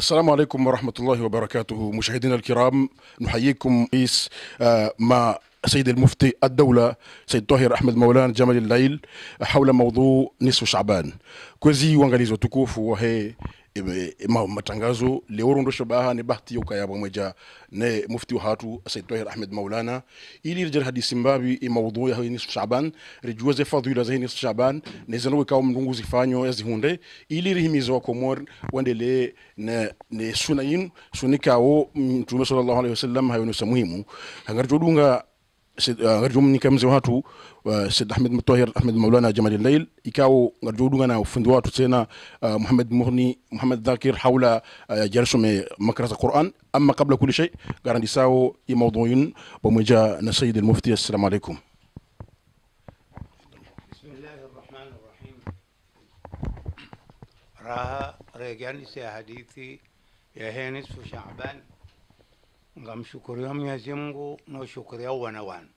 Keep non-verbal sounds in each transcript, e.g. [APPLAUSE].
السلام عليكم ورحمة الله وبركاته مشاهدينا الكرام نحييكم رئيس آه، مع سيد المفتي الدولة سيد طاهر أحمد مولان جمال الليل حول موضوع نصف شعبان كوزي وانغاليزو تكوف وهي matangazo matangazo leworondosho shabaha ne bahti yo kaya moja ne mufti hatu said tahir ahmed maulana ili jar hadisi mbabi i mawdhu ya hini shaban rijuze fadhila za ni shaban ne zanowe kawo mdungu zifanyo ya zihunde ili rihimizo komor wandele ne ne sunayin sunikawo mtume sallallahu alaihi wasallam hayo ni muhimu hangar سيد غرجو مني كم zewatu سيد احمد mutahir احمد مولانا جمال الليل يكاو غرجو دوغانا dungana سينا آه، محمد مهني محمد ذاكر حول آه، جرسوم مكرة القرآن أما قبل كل شيء ساو يساو موضوعين بمجا نسيد المفتي السلام عليكم بسم الله الرحمن الرحيم راها رجعني سي حديثي يا هانس نصف شعبان ngamshukuriwa Mwenyezi Mungu na ushukuria wana wanu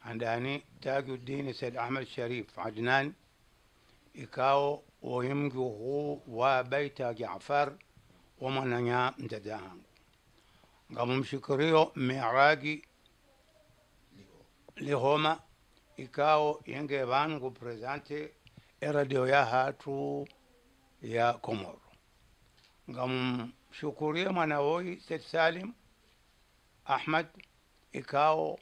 andani Tajuddin Said Ahmed Sharif Adnan ikao woyimgi huu wa baita Jaafar wa mwananya mdada hangu ngamumshukuriyo Miragi lihoma ikao yenge vangu presente eradio ya hatu ya Komoro mwana mwanawoyi Said Salim ahmad ikawo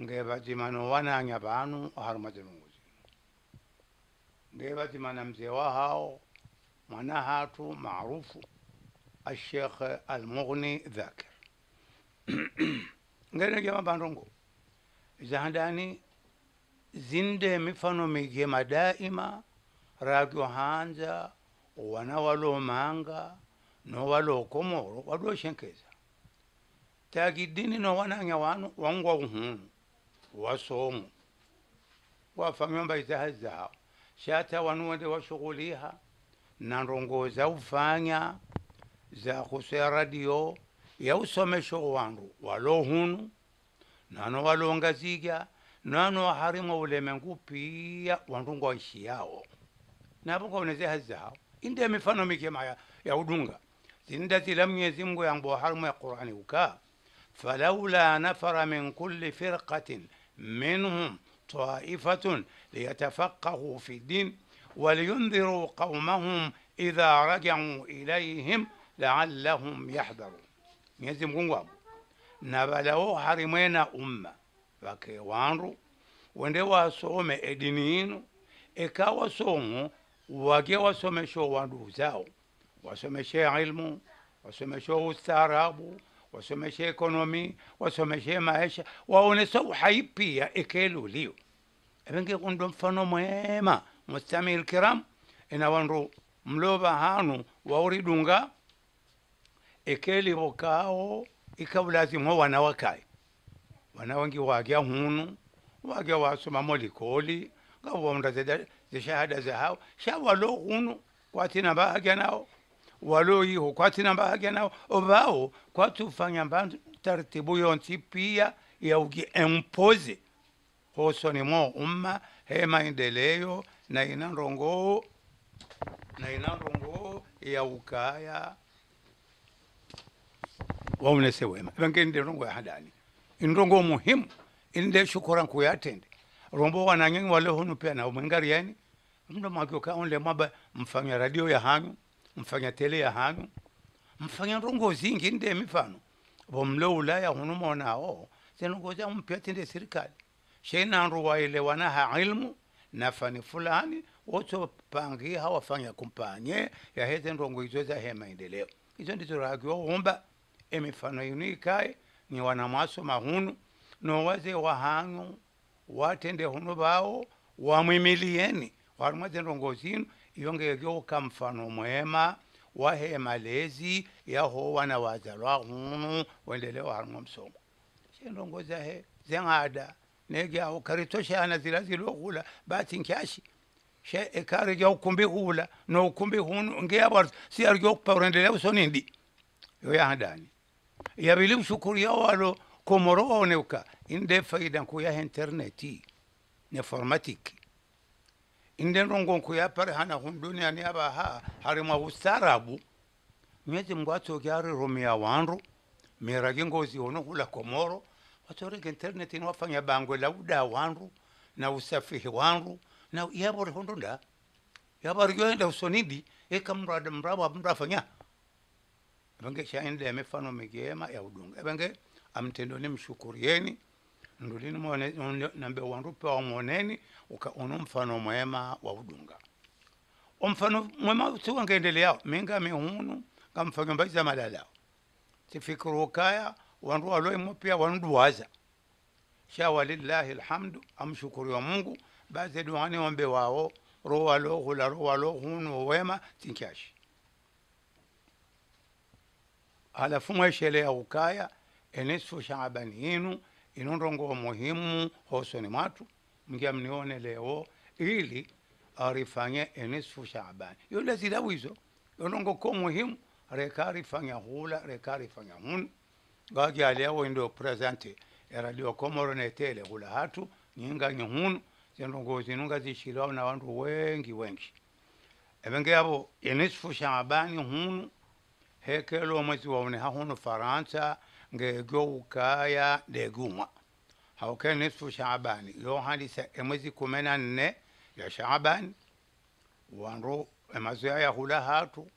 ngebati mano wananya banu harumatenunguzi ngebati mana mzee wa hao mwana hatu maarufu الشيخ المغني ذاكر ngene gema bandongo zahandani zinde mifano migema daima radio hanza wana walomanga no walokomoro wadoshenkeza takidini no wananya wanu wangwa uhunu wasomu wafanyomba izahazao shata wanuende washughuliha na za ufanya za khusea radio yausomesho wandu walohunu nano walongaziga nano waharimu ulemengu pia wandungu ishi yao napokaonezehazao inde mifano mikema ya, ya udunga zininda zila mnyezi mungu yambo harimu ya qurani ukaa فلولا نفر من كل فرقة منهم طائفة ليتفقهوا في الدين ولينذروا قومهم إذا رجعوا إليهم لعلهم يحذرون يزم قوم نبلو حرمين أمة فكيوانرو وندوا سوم إدنين إكاو سوم وجوا سوم شو وندوزاو وسوم شيء علمو وسوم شو استارابو wasomeshe ekonomi wasomeshe maisha waonesa uhai pia ekelu liyo evengekundo mfano mwema mustamii lkiram ina wandu mlova hanu wauridunga ekeli vokao ekelivo wana wakai wana wanawangi wagya hunu wagya wasomamo likoli ngavonda zeshahada zahawo shawalo hunu kwatina vaagya nao waloyiho kwatinambahaga nao ovao kwatufanya mbantu taratibu yonsi pia yaugi empoze hosoni mo umma he maendeleo na ina rongo na ina rongo ya ukaya waunese wema vangende rongo ya hadani indongo muhimu inde shukura kuyatende rombo wananyengi wale hunu pia na umengari yani mdo magyo kaonle mfanya radio ya hanyu mfanya ya hanu rongo zingi nde mifano bomle ulaya hunumonao zinongoza mpya tende serikali wana ha ilmu nafani fulani woto pangi hawafanya kumpanye yaheze ndongo hizo za he maendeleo hizo ndizo wa humba emifano yunikae ni maso mahunu wa hanu watende hunu bao wamwimilieni warumwaze rongo zinu iyongeyo ka mfano mwema wahe malezi yaho wana wazalwa hunu wendele waharimwa msomo shendongo zahe zeng'ada negyaho karitoshana zila zilohula bati nkyashi she ekari gya ukumbi hula no ukumbi hunu ngeyabar siyar gyo kupaurendele usonindi yo yahandani yabili mshukuru yawalo komoro oneuka inde faida nkuyahe interneti ne formatiki indenrongo nkuyapare hana hum dunia ni aba ha harima ustarabu mwezi mgwatso gyari romia wanru mirage ngozi ono hula komoro watorege internet ni wafanya bango la uda wanru na usafihi wanru na yabore hondonda yabare yoenda usonidi eka mrada mrawa mrafanya bange shaende mifano migema ya udunga bange amtendoni mshukurieni ndulini lini nambe wandupe wamwoneni unu mfano mwema wa udunga omfano mwema siwa ngendeleyao minga mihunu ngamfanyombaisa malalao tifikirukaya wandu waloimo pia wanuduwaza sha walillahi lhamdu wa mungu baze duani wambe wao rowaloghula rowalohunu wema tinkyashi alafu mweshelea ukaya enesu shaabani inu inondongo muhimu hosoni mwathu mngia mnione leo ili arifanye enisfu shaabani yule wizo inondongo ko muhimu reka rifanya hula reka rifanya hun gaji alewo indo presente eraliwa komoro netele hula hatu nyinga nyihunu zinongo zinunga zishilwa na wandu wengi wengi ebenge yabo enisfu shaabani hunu hekelo mwezi waone hahunu faransa ukaya degumwa hauke nisfu shaabani yohandisa emwezi kumi na nne ya shaabani wandu emazoya yahula hatu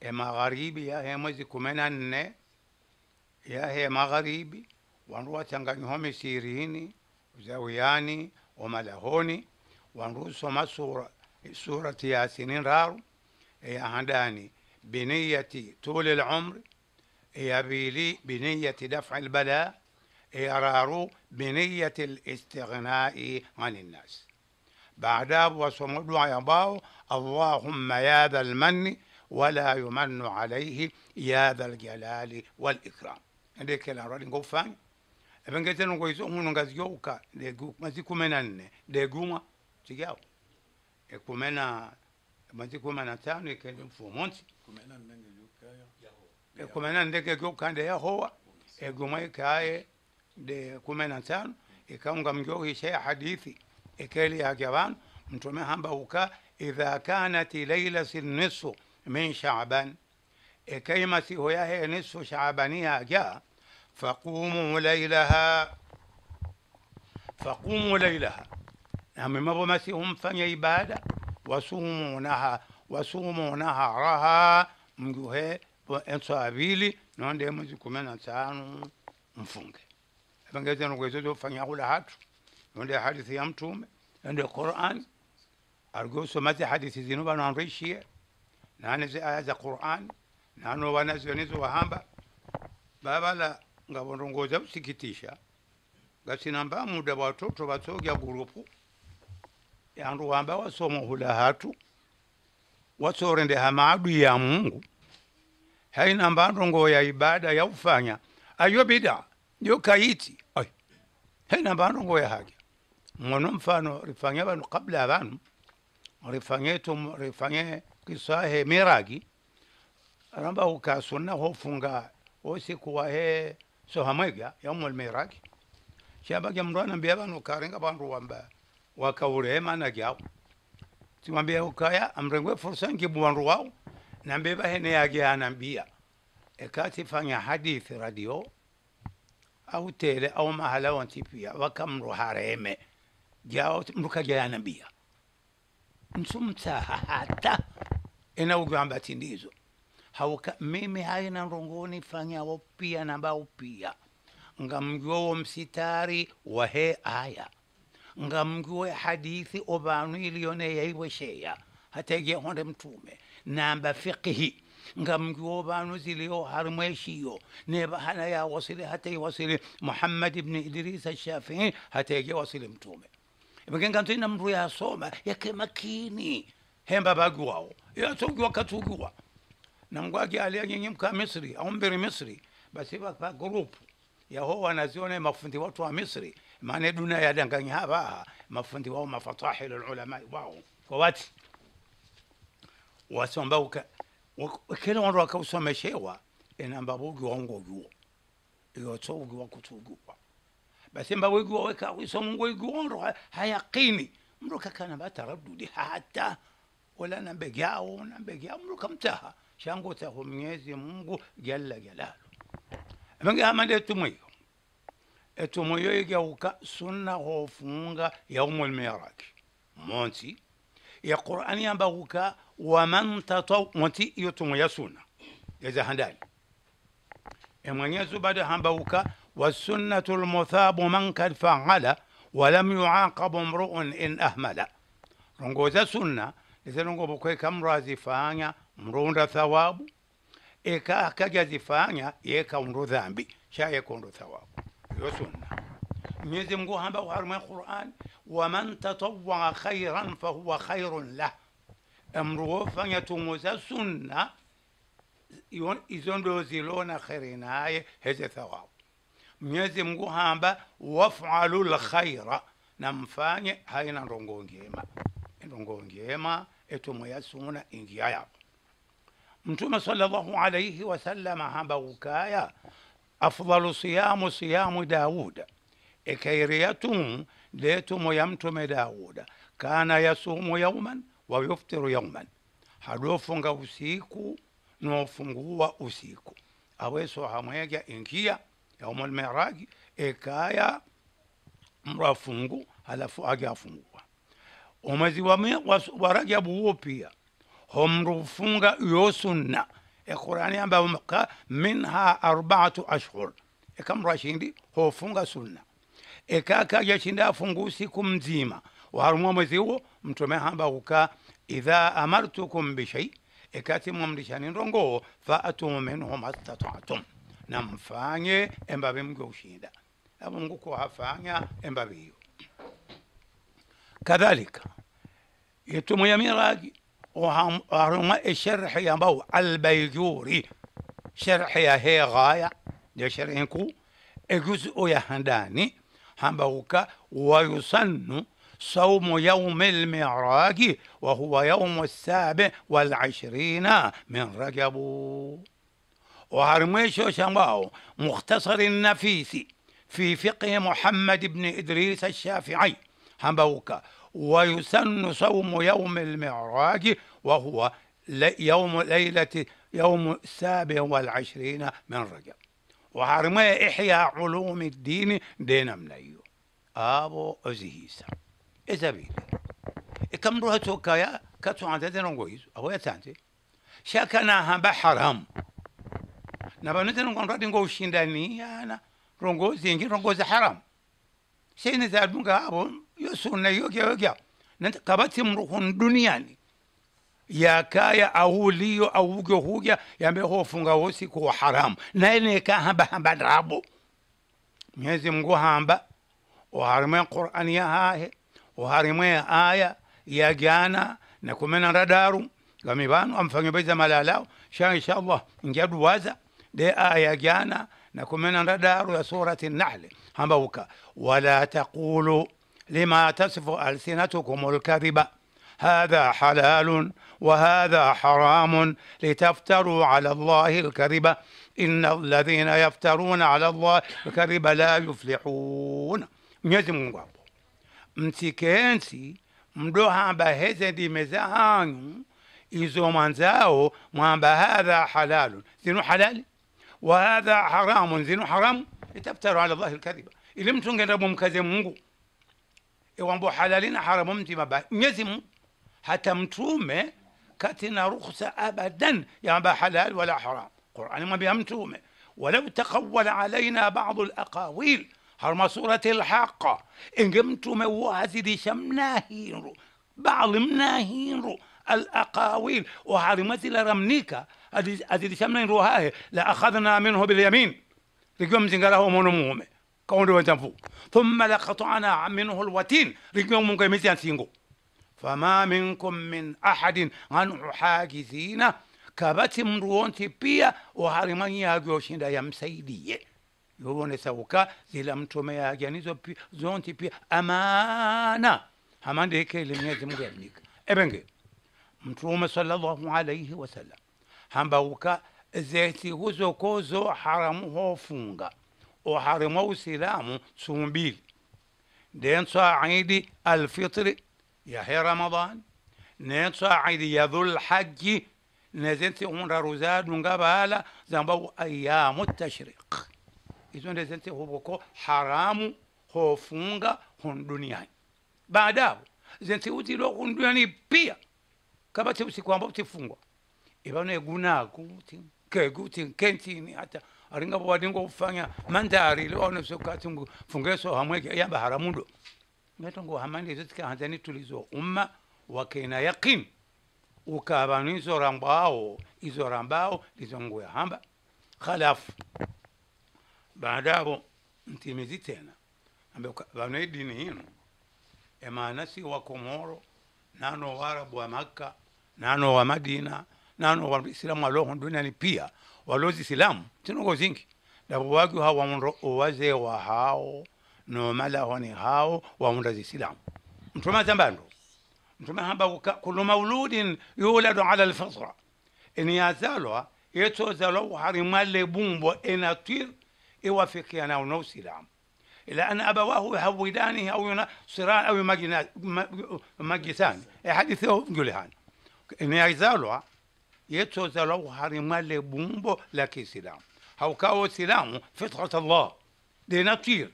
emagharibi yahe mwezi kumi na nne yahe magharibi wandu watanganyiho misirini zawiyani omalahoni wandu usoma sura surati yasini ndaru eyahandani biniyati tuli lumri يبيلي بنية دفع البلاء يرارو بنية الاستغناء عن الناس بعد وصمد يباو اللهم يا ذا المن ولا يمن عليه يا ذا الجلال والإكرام عندك الأرواح نقفان ابن قتل نقويسو هم نقزيو كا ما تيكمنا نن ديقوما تيكاو كمنا ما تيكمنا تانو يكلم فومونت كمنا نن e kumi na nne kekyo kande yahowa e gumai kae de kumi na tano ikaunga mjohi shea hadithi e ikeli ya gavan mtume hamba uka idha kanat lailati nisfu min shaban ikaima siho yahe nisfu shabani ga faqumu lailaha faqumu lailaha nami mabo hum fanya ibada wasumu naha wasumu naha raha mjuhe enswo avili nonde mwezi kumi na tano mfunge ebengeze nogwezo zofanyakula hatu nonde hadithi ya mtume nonde quran arigosomati hadithi zino vananrishiye nane zi aya za quran nano vana zivenezo wahamba bavala ngavonrongoza vusikitisha gasinamba muda watoto vasogya gurupu yandu wamba wasoma hula hatu wasorende hamaadu ya mungu haina mbandongo ya ibada ya ufanya ayo bida ndio kaiti ay haina mbandongo ya haki mwono mfano rifanya banu kabla ya banu rifanye tum rifanye kisahe miragi ramba ukasunna hofunga osikuwa he so ya yaumul miragi shabaga mndu anambia banu karenga bandu wamba wakaurema na gyao Tumambia ukaya amrengwe fursa ngibu wandu nambe bahene yage anambia ekati fanya hadithi radio au tele au mahala wantipia wakamru hareme jao gea nambia msumtaha hata inaugamba e tindizo hauka mimi haina e rongoni fanya na ba upia wa msitari wahe aya ngamjuo hadithi obanu iliyone yaibwesheya hatege honde mtume namba fiqhi ngamgiwo banu ziliyo harimo eshiyo neba hana ya wasili hata wasili muhammad ibn idris shafii hatege wasili mtume ibagengantu ina mru ya soma yake makini hemba baguwao yatungiwa katugiwa na mgwagi aliyenyemka misri au mbiri misri basi baka grupu yaho wanazione mafundi watu wa misri maana dunia yadanganya hapa mafundi wao mafatahi lulama wao kwa wati wasomba ambao kila wandu wakausomeshewa enambavugiwa ngojuo igotso ugiwa kutugiwa basi mba mbawigiwa weka wisomu ngoiguondo hayakini mndu kakana bataradudi hata wala nambegyao nambegyao mndu kamtaha shango shangotaho mnyezi mungu jalla jalalu mangehamande tumwiyo etumwiyo igauka sunna hofunga ya yaumulmiraki monsi ya qur'ani uka wamantata mwatiiyotu mweyasuna yezahandali emwenyezu bado hambauka wasunnatu lmuthabu man kad faala walam yuaqabu mruun in ahmala rongoza sunna nizelongoba kweka mru azifanya mrunda thawabu eka akaja zifanya yeka undu dhambi shayeka undu thawabu yo sunna mwenyezi mngu hamba uharumwe qurani waman tatawaa khairan fahuwa khairun lah emruwo fanya tumo za sunna izo ndo zilona kheri naye heze thawabu mwenyezi mungu hamba wafalu lkhaira namfanye mfanye haina ndongo ngema ndongo njema etumo ya sunna ingia yapo mtume sallallahu alayhi wasallama hamba ukaya afdalu siyamu siyamu dauda ekairia tumu letumo ya mtume dauda kana yasumu yauman wa yuftiru yauman, haliofunga usiku nofungua usiku aweso hamwega ingia yaumul miraji ekaya mrafungu halafu aga afungua omwezi wa, wa, wa rajabu huo pia homrufunga iyo sunna ekurani ambayo mka minha arbaatu ashhur ekamrashindi hofunga sunna ekakaja shinda afungu usiku mzima waharumwa mwezi huo mtume hamba kuka idha amartukum bishai ikati mwamrishani ndongo faatu minhu mastataatum na mfanye embabe mge ushinda na mungu kuhafanya embabe hiyo kadhalika yetumu ya miraji waharumua esherhi ya albaijuri albayjuri ya he ghaya e ya sherhi nkuu ejuzu uya handani hamba kuka wayusannu صوم يوم المعراج وهو يوم السابع والعشرين من رجب وهرميش شماو مختصر النفيس في فقه محمد بن إدريس الشافعي همبوكا ويسن صوم يوم المعراج وهو يوم ليلة يوم السابع والعشرين من رجب وهرمي إحيا علوم الدين دين منيو أبو أزهيسر ejabi ikam ruha to kaya ka to ande denon goyiz awo yatante shakana ha ba haram na ba nete ngon radin go shindani ana rongo zingi rongo za haram sai ne za dunga abo yo sunna yo ke yo ke nan kabati mruhun duniani ya kaya awuliyo awuge huja yambe hofunga wosi ko haram naye ne ka hamba hamba drabo Mwenyezi Mungu hamba uharime Qur'ani ya hahe o harimwe aya ya gyana na kumena radaru gamibanu amfanyo baiza malalao sha insha Allah ingiadu waza de aya gyana na kumena radaru ya surati nahl hambauka wala taqulu lima tasifu alsinatukum alkadhiba هذا حلال وهذا حرام لتفتروا على الله الكذب إن الذين يفترون على الله الكذب لا يفلحون ميزي mungu msikensi mdohamba hezendi meza hanyu izo manzao mwamba hadha halalun zinu halali wa hadha haramun zinu haramu itaftaru ala llahi lkadhiba ili mtu ngenda mumkaze mungu iwambo halali na haramu mti mtimaba mnyezi mungu hata mtume katina rukhsa abadan ya mba halal wala haram qurani mwambia mtume walau taqawala alaina badu laqawil هرمسورة الحق إنجمتم وهذه شمناهير بعلمناهير الأقاويل وهرمت لرمنيكا دي شمنا روهاه لأخذنا منه باليمين رجوم زنجره منمومه كوندو وانتنفو ثم لقطعنا منه الوتين رجوم ممكن مثل سينغو فما منكم من أحد عن حاجزين كبت مروان بيا وحرمان يا جوشين يمسيديه yobonesauka zilamtomea agianizo zonti pia amana hamande ikele mnyezi mungu yamnika ebenge mtume sallallahu alaihi wasallam hambauka zeti huzo kozo haramu hofunga oharima usilamu sumbili nden saidi alfitri yahe ramadan nen saidi ya dhulhaji nezenti unraruzadu ngabala zambau ayamu tashriq izo nde zense hoboko haramu hofunga hunduniani duniani baadabu zense utilo hunduniani pia kaba te usikwamba utifungwa ibano egunaku uti kegu uti kentini hata aringa bwadingo ufanya mandari leo na sokati ngu fungeso hamweke yamba haramudo metongo hamani zote kahanzani tulizo umma wakena yaqini ukabanu izorambao izorambao ya hamba khalafu baadaabo ntimizi tena ambe dini hino si wa komoro nano waarabu wa makka nano wa madina nano waislamu waloho duniani pia walozi silamu tinongo zingi dabo wagyu hawaondo owaze wa hao nomalahoni honi hao waunda zisilamu mtume zambando mtume hamba kullu mauludin yuladu ala alfitra ini yazalwa yetozalwa uharimale bumbo enatir يوافق يعني أنا ونوصي لهم نعم. إلى أن أبواه يهودانه أو ينصران أو يمجسان يحدثه جلهان إن يزالوا يتو زالوا حرمان لبومبو لكي سلام كاو سلام فطرة الله دي نطير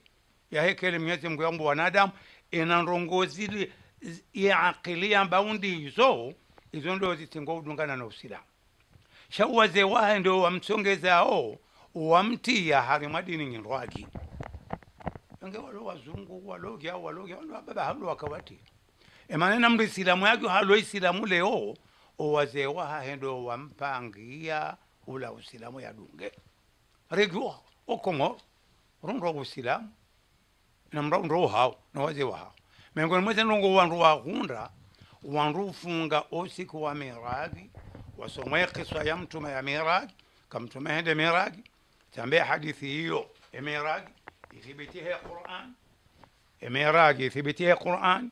يا هي كلمة يتم قيام بوانادام إن نرونغوزي يعقليا باوندي يزو يزون لوزي zitengwa دونغانا na usilamu shaua zewaha ndio زاو wamtiya hali mwadini nyindwaki yange walo wazungu walo walogya walo walo ababa halo wakawati emane na mndu isilamu yake halo isilamu leo owazewa hahendo wampangia ula usilamu ya dunge regwa okong'o rundwa usilamu na ndo hao na wazewa hao miongoni mweze ndongo wandu wahunda wandu ufunga osiku wa miragi wasomwe kiswa ya mtume ya miragi kamtume hende miragi Tambea hadithi hiyo imeiraji ithibitie Qur'an, imeiraji ithibitie Qur'an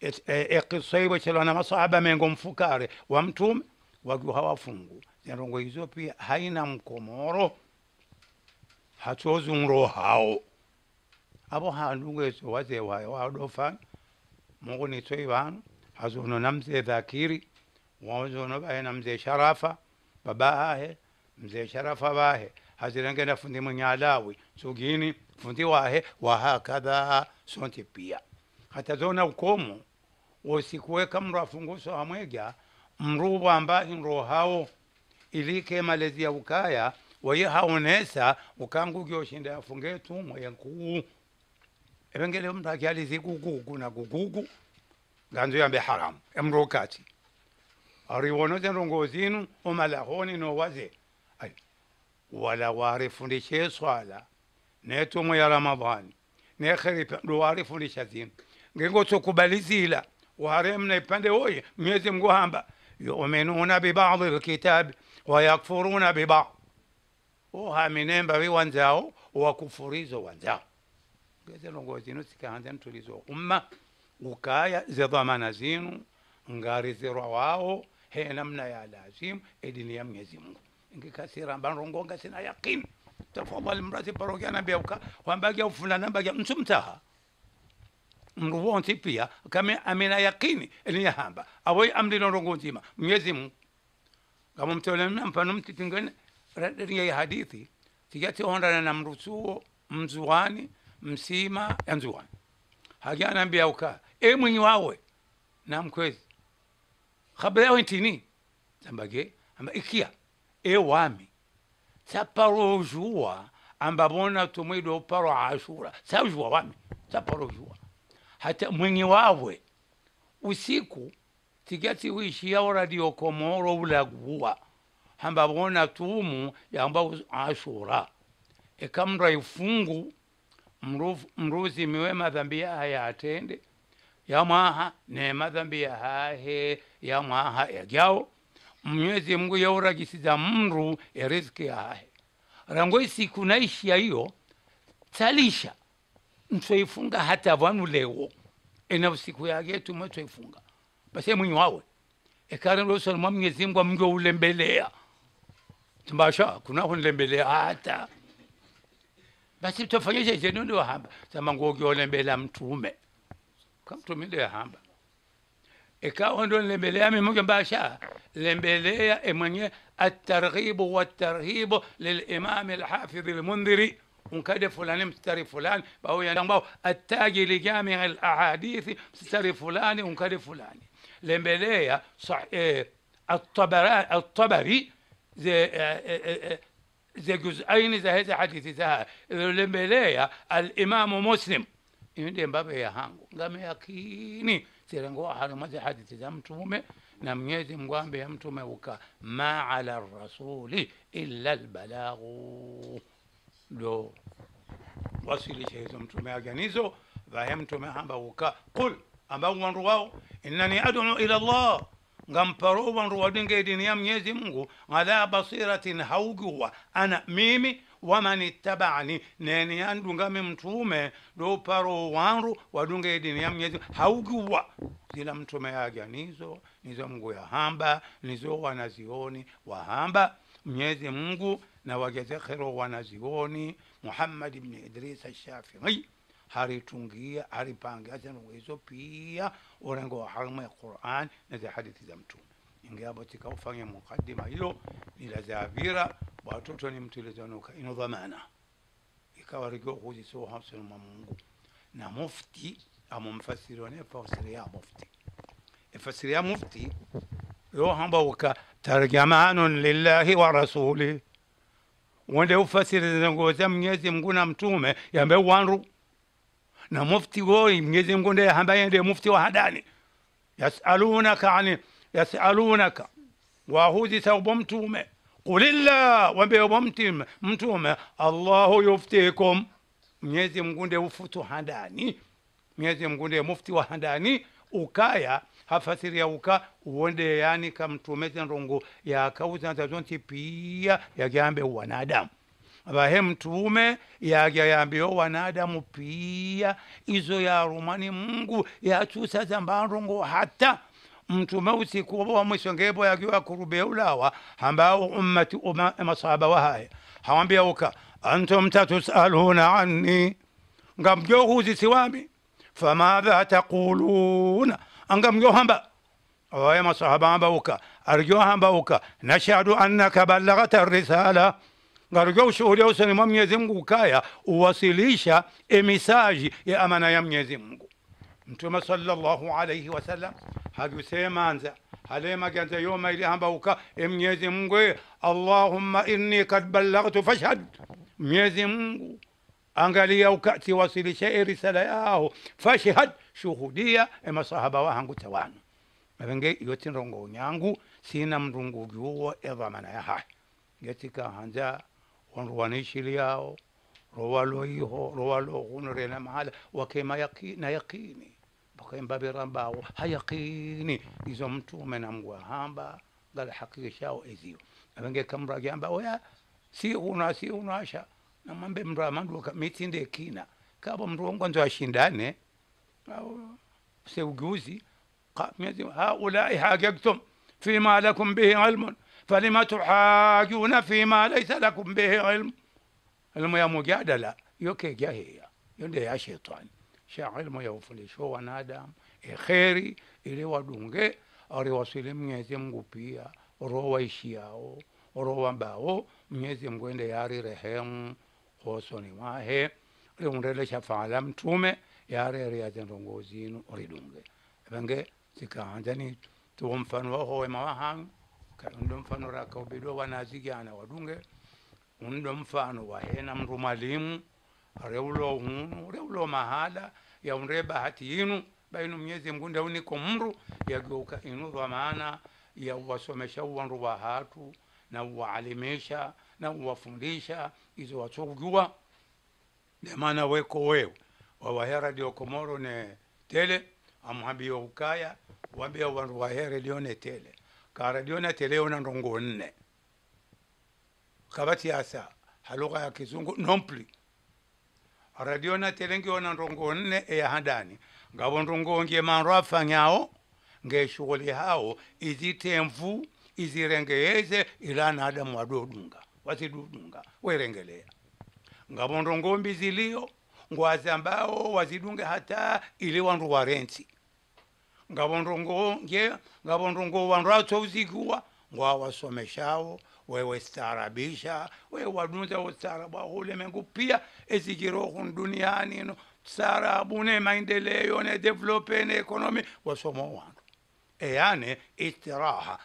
iqissa e, e iwechelana masahaba mengo mfukare wa mtume wakiwa hawafungu zirongo hizo pia haina mkomoro hatozi mro hao abo hanungezo wazee wadofa mungu nitoi hazono na mzee dhakiri wazono vahe na mzee sharafa baba ahe mzee sharafa vahe na fundi mnyalawi sugini fundi wahe wahakadha sonti pia hata zona ukomo wosikuweka mndu afunguso hamwega mruwa ambahi nro hao ilike malezi ya ukaya waye haonesa ukangugyo shinda afunge tumwe nkuu evengele mndu akializi kukuku na kukuku nganzo yambe haramu emrokati ariwonoze ndongozinu omalahoni nowaze wala warifundishe swala ne tumu ya ramadhani ne kheripa warifundisha zinu ngengo tukubalizila ware mnaipande oye mnyezi mngu hamba yuminuna bibadi lkitabi wayakfuruna bibadhi ohaminemba viwanzao wakufurizo wanzao ngezilongo zinu zikahanza ntulizo umma ukaya zidhamana zinu ngarizirwa wao he namna ya lazimu edini ya mnyezi mungu ngikasira mbanrongonga sina yakini tafadhali mrasi parokia nambeuka wambagia ufunda nambagia msumtaha mndu wonse pia kama amena yakini eliyahamba awoi amlilorongo nzima mnyezi mungu kama mtolemna mpano mtitingene radiringa ya hadithi tijati ondana na mrusuo mzuani msima ya nzuwani hajanambia uka e mwinyi wawe na mkwezi habari yao intini tambage amba ikia ewami saparozhuwa ambavona tumwida uparo ashura sauzhuwa wami saparozhuwa hata mwingi wawe usiku tigati wishiya oradio komoro ulaguwa hambavona tumu yamba ashura ekamra ifungu mruzi miwe madhambi haya atende yamwaha ne madhambi yahahe yamwaha yagyao mnyezi mungu yaura yauragisiza mndu eriziki yahe rango isiku naishia hiyo talisha ntwaifunga hata vanu lewo ena usiku yage tumwe twaifunga basi mwenye wawe ekarendosalma mwa mnyezi mungu amnge ulembelea tumbasha kuna kunilembelea hata basi tofanyisha izenondiwahamba samangogolembela mtume kamtume ndiwahamba كونه لمبيليه من مباشرة لمبيليه إمنية الترغيب والترهيب للإمام الحافظ المنذري وكده فلان مستري فلان بقوا ينبغوا التاجي لجامع الأحاديث مستري فلان وكده فلان لمبيليه صح آه، الطبري الطبري زي زي جزئين زي هذا حديث زها لمبيليه الإمام مسلم يندم بابي يا هانغو قام يقيني sirengo harimati hadithi za mtume na mnyezi mungu ya mtume uka ma ala rasuli illa lbalaghu do wasilisha hizo mtume aganizo vahe mtume hamba uka qul amba wandu wao inani adunu ila llah ngamparo wandu dini ya mnyezi mungu ala basiratin hauguwa ana mimi waman tabani neni yandungami mtume do paro wanru wadunge dini ya mnyezi hauguwa zila mtume yaja nizo nizo mungu ya hamba nizo wanazioni wahamba mnyezi mungu na wagezekhero wanazioni muhammad ibn idris ashafii haritungia haripangia zinu pia urengo wa harma ya quran na za hadithi za mtume ingeabotika ufanye mukadima hilo nilazavira watoto ni mtu ilizonuka ino dhamana ikawarigiwa kuzitoa hafsini mwa Mungu na mufti fasiri ya mufti ya mufti yo hamba uka tarjamanun lillahi wa rasuli wende ufasiri zinguweza mnyezi mngu na mtume yambe wanru na mufti goi mnyezi mngu ndiye hamba yende mufti wa hadani yasalunaka ani yasalunaka wahuzi saubo mtume kulillah wambie mtim mtume allahu yuftikum mwenyezi mungu ndiye ufutu handani mwenyezi mungu ndiye mufti wa handani ukaya hafasiri ya uka uonde yani kamtumeze ndongo za zonti pia yakyambe wanadamu vahe mtume yambio wanadamu pia izo rumani mungu yachusa zambanrongo hata mtu mauti kuwa mwisho ngebo yagiwa kurube ulawa ambao ummati uma, masahaba wahaya hawambia uka antum tatusaluna anni huzi siwami famadha taquluna hamba oye masahaba uka arjo hamba uka nashhadu annaka ballaghta risala ngarujwa ushuhuri usoni mwa Mwenyezi Mungu ukaya uwasilisha emisaji ya amana ya Mwenyezi Mungu Mtume sallallahu alayhi wasallam hadusemanza halemaganza yomaili amba uka e mnyezi mungu allahumma inni kad ballaghtu fashhad mnyezi mungu angalia ukati wasilishe risala yao fashhad shuhudia emasahaba wahangu tawanu mavenge yoti nrongo nyangu sina mrungu juwo edhamana ya hai getika hanza onruwanishilyao rowaloiho rowaloghunurena mahala wakema yaki, na yakini bakemba berambawo hayakini izo mtume namgwa hamba gala hakikishao ezio abengeka mndu agamba oya sighuna sighunasha namwambe mndu amanduka mitinde kina kaba mndu wongonzo ashindane au seuguzi haulai hajagtum ma lakum bihi ilmun falima tuhajuna fi ma laisa lakum bihi ilmu ilmu ya mujadala yokejaheya yonde ya shetani sha ilmu ya ufundishwa wanadamu ekheri ili wadunge ariwasile mnyezi mngu pia oro waishiao oro wambao mnyezi mngu ende yari rehemu hosoni wahe riundele shafala mtume yari riyaze ndongozinu oridunge evange zikaanja ni tuwo mfano wahowe wahangu kanundo mfano rakaubidwa wanazigana wadunge undo mfano wahena mndu mwalimu reulo hunu reulo mahala yaunre bahati inu bainu mnyezi mgunda uniko mru yageuka inu dhamana ya uwasomesha uwandu wa hatu na uwaalimisha na uwafundisha izo watsokujua ndemana weko wewe wawahera radio komoro ne tele amhabio ukaya wambia wandu wahe dio ne tele kara dio ne tele ona ndongo nne kabati asa halugha ya kizungu non plus radio na telengiyo e na ndongo nne eyahadani ngavo ndongonge manro afanyao shughuli hao izitemvu izirengeeze ilana adamu wadodunga wazidudunga werengelea ngavo ndongombi zilio ngwazambao wazidunge hata ili wandu warensi ngavondongonge ngavondongo wandu ngwa wasomeshao wewe staarabisha wewe wadunza ustaarabu wa pia ezikirohun duniani no staarabu ne maendeleo ne developpe ne ekonomi wasomo wantu e, eyane istiraha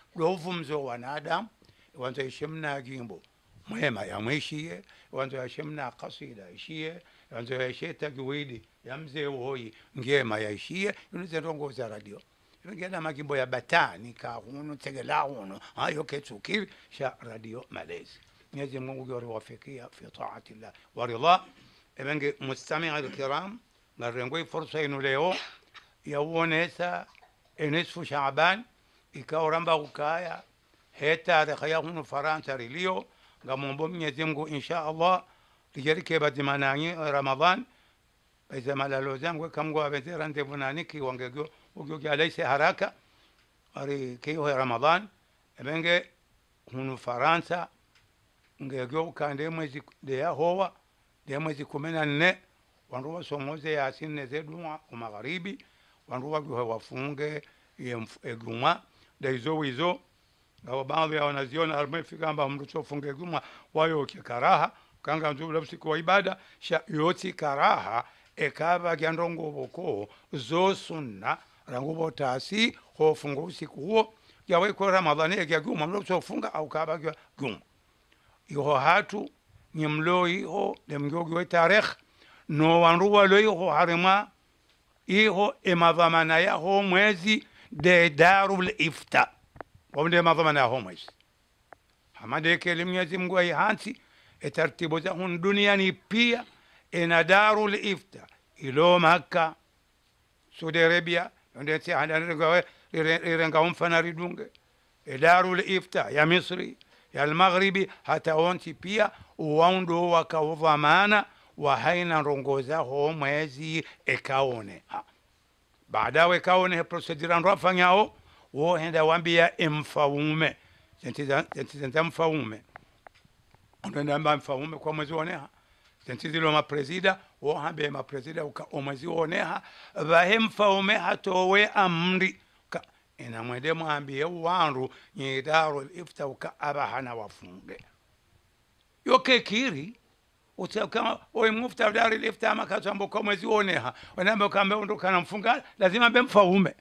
mzo wanadamu wanza ishemna gimbo mwema yamwishiye wanza yashimna kasida ishiye wanza yashe tajwidi ya mzee woyi ngema yaishiye unizentongoza radio gena makimbo ya batani kahuno tegela huno hayo ketsukir sha radio malezi Mwenyezi Mungu kiwafikia fi taati llah wa ridha ebenge mustamia alkiram ngarengwe fursa inu leo yawonesa enisfu shaaban ikaoramba kukaya he tarekha ya huno faransa rilio ngamombo Mwenyezi Mungu insha allah lijarike badimananyi ramadan baizamalalo zangwe kamgwa bezera ndevunani kiwangegyo ogyoki alaise haraka ari keihoya ramadan ebenge hunu faransa ngegyo ukande mwezi deya howa deya mwezi kumi na nne wandu wasomoze yasine zedumwa kumagharibi wandu waduhe wafunge egumwa daizo wizo ngawa baadhi ya wanaziona armefi kamba mruchofunge egumwa wayoke karaha kanga nzubula usiku wa ibada sha yoti karaha ekava gyandongo boko zo sunna rangubo hofunga usiku huo yawe ko ramadhani ya gyuma mlo sofunga au kaba gyuma iho hatu ni mlo iho le tarikh no wanruwa lo iho harima iho emadhamana ya ho mwezi de darul ifta wamde madhamana ya ho mwezi hamade kele mnyezi ai hansi etartibu za hun pia ena darul ifta ilo makka saudi arabia ondeti anarirengawe rirengawo mfana ridunge darul ifta ya misri ya almaghribi hata wonti pia uwaundo wakawovamana wahaina rongoza ho mwezi ekaone baadawe kaone procedure ndo afanyawo wohenda wambia emfaume zentizenta mfaume ondenda mba mfaume kwa mwezi woneha zentizilo maprezida wohambe mapresida uka omwezi woneha vahemfa omeha towe amri ka ina enamwede mwambiye wanru nyidaro ifta uka abahana wafunge yoke kiri utakama oye mufta dari lifta makatambo kwa mwezi woneha wanambe ukambe undukana mfunga lazima be mfaume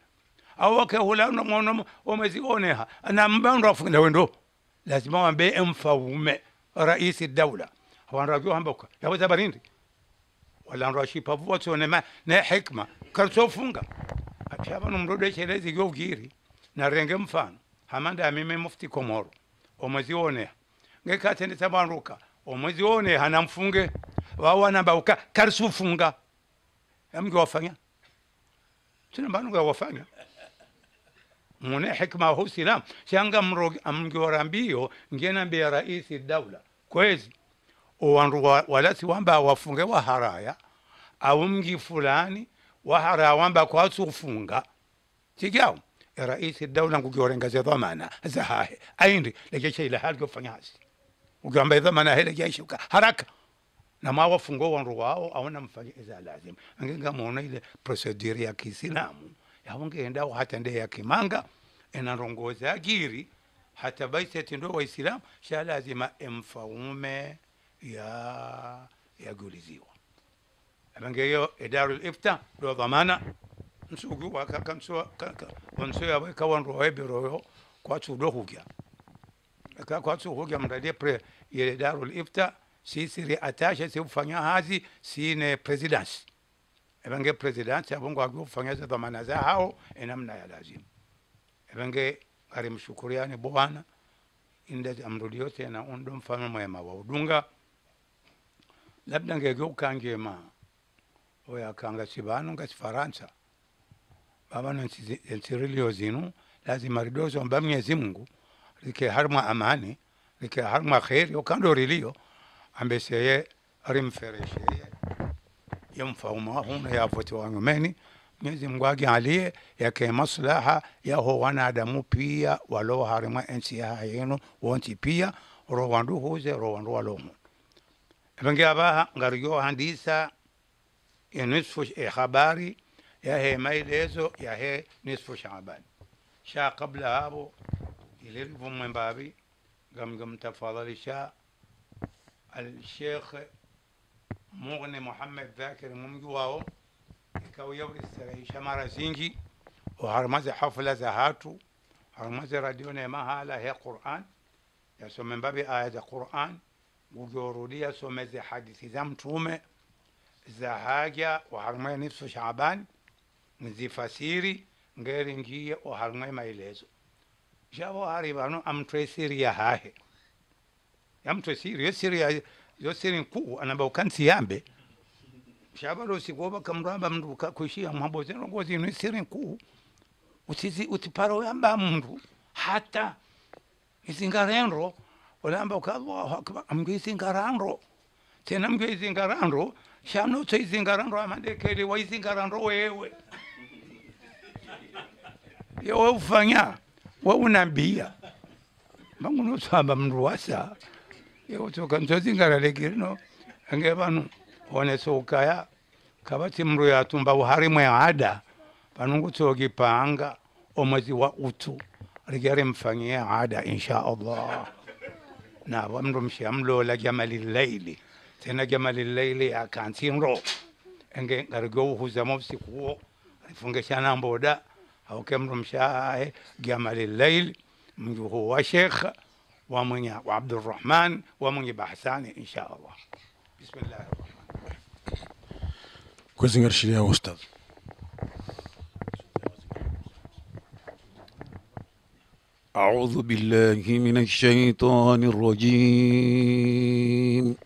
au wake hula no mwono omwezi woneha na mbando afunga wendo lazima wambe mfaume ume rais daula hawanrajua hamboka yaweza barindi wala rashi pavuwa tsonema ne hikma kartsofunga apyava nomrodesherezi gyovgiri narenge mfano hamanda amime mufti komoro omwezi one ngekatendesa vanruka omwezi one hana mfunge vawana bauka amge wafanya tuna wafanya mune hikma hu shanga mro amgiorambio ngenambia raisi daula kwezi owandu walasi wamba wafunge waharaya au mji fulani waharaya wamba kwatsu kufunga chikyawo raisi daula ngukiorengaze dhamana zahahe aindi lejesha ila hali kufanyasi hasi dhamana hele jaishuka haraka na mawa fungo wandu wao aona mfanye iza lazima angengamuona ile procedure ya kiislamu yaungeendao hata nde ya kimanga enarongoza giri hata baisetindo waislamu sha lazima emfaume ya yaguliziwa abangeyo edaru ifta dhamana msugu wa ɗo damana nsuguwa kan onsoya wa kawanro yo kwa cuuɗo hugya kwa chudo hukia mdade pre yele darul ifta si siri atashe si ufanya hazi si ne sine presidence ebange presidence abongo ufanya za dhamana za hao enamna ya lazima ebange arimshukuriane bwana inde amrudi yote na undo mfano mwema wa udunga labda ngeke ukangema oyakanga sibanu nga sifaransa babano ensirilio zinu lazima ridozo mba mnyezi mungu rike harma amani rike harma kheri okando rilio ambeseye rimferesheye yemfauma huna yafoti wangomeni mnyezi mungu agi aliye yake maslaha yaho wanadamu pia walo harimwa ensi yenu wonti pia rowandu huze rowandu walomu بنجي أباها غرجو هنديسا ينصف خباري يا هي ما يدزو يا هي نصف شعبان شا قبل أبو يلرفو من بابي قم قم تفضل شا الشيخ مغني محمد ذاكر ممجواو كاو يوري السري شمارة سينجي وهرمز حفلة زهاتو هرمز راديو نيما هالا هي قرآن يا سو من بابي آية القرآن ukiorudia someze hadithi za mtume za haja oharumwe nifsu shaabani mzifasiri ngeri ngiye oharumwe maelezo javo hari vano ya hahe yamtwesiri yosiri yosiri nkuu anamba ukansiyambe shavalosikova kamramba mndu ukakushia zeno ngozi ni siri nkuu usizi yamba mndu hata izingarenro oramba ukallahu akbar amgizingarandro tena mgizingarandro shano teizingarandro amadekeli waizingarandro wewe [LAUGHS] yewe ufanya we unambia mangunosamba mndu wasa yewe toka nzozingaralekirino ange vanu onesa ukaya kavati mndu yatumba uhari mwe ada panungutogipanga omwezi wa utu ligere mfanyia ada insha allah nabo amntu mshiyamlola kuyamalilayili thena kuyamalilayili akhansi nro enge ngari kuyowuhuza mobusiku wo mboda shanamboda auke mntu mshaae kuyamalilayili mjuhu wa shekha wamwenye wa abdurrahman wamwenye bahsani inshaallah bismillahi rahmani kwezingarishiliya ustadh أعوذ بالله من الشيطان الرجيم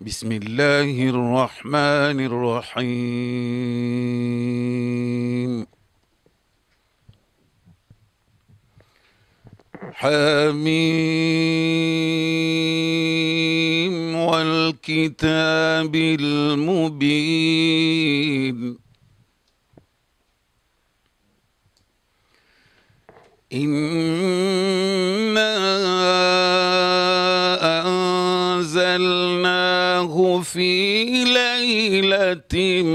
بسم الله الرحمن الرحيم حميم والكتاب المبين إنا أنزلناه في ليلة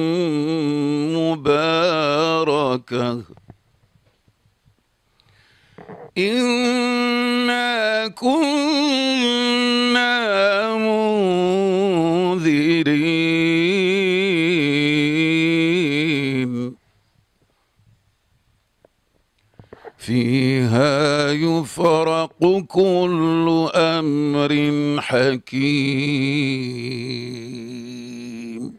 مباركة إنا كنا منذرين فيها يفرق كل امر حكيم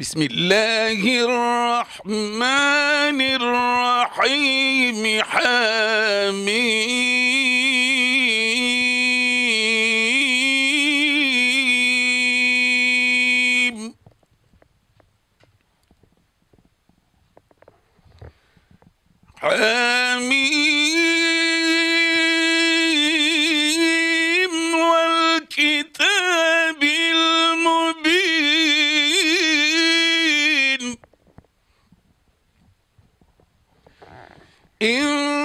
بسم الله الرحمن الرحيم حميم حميم والكتاب المبين إن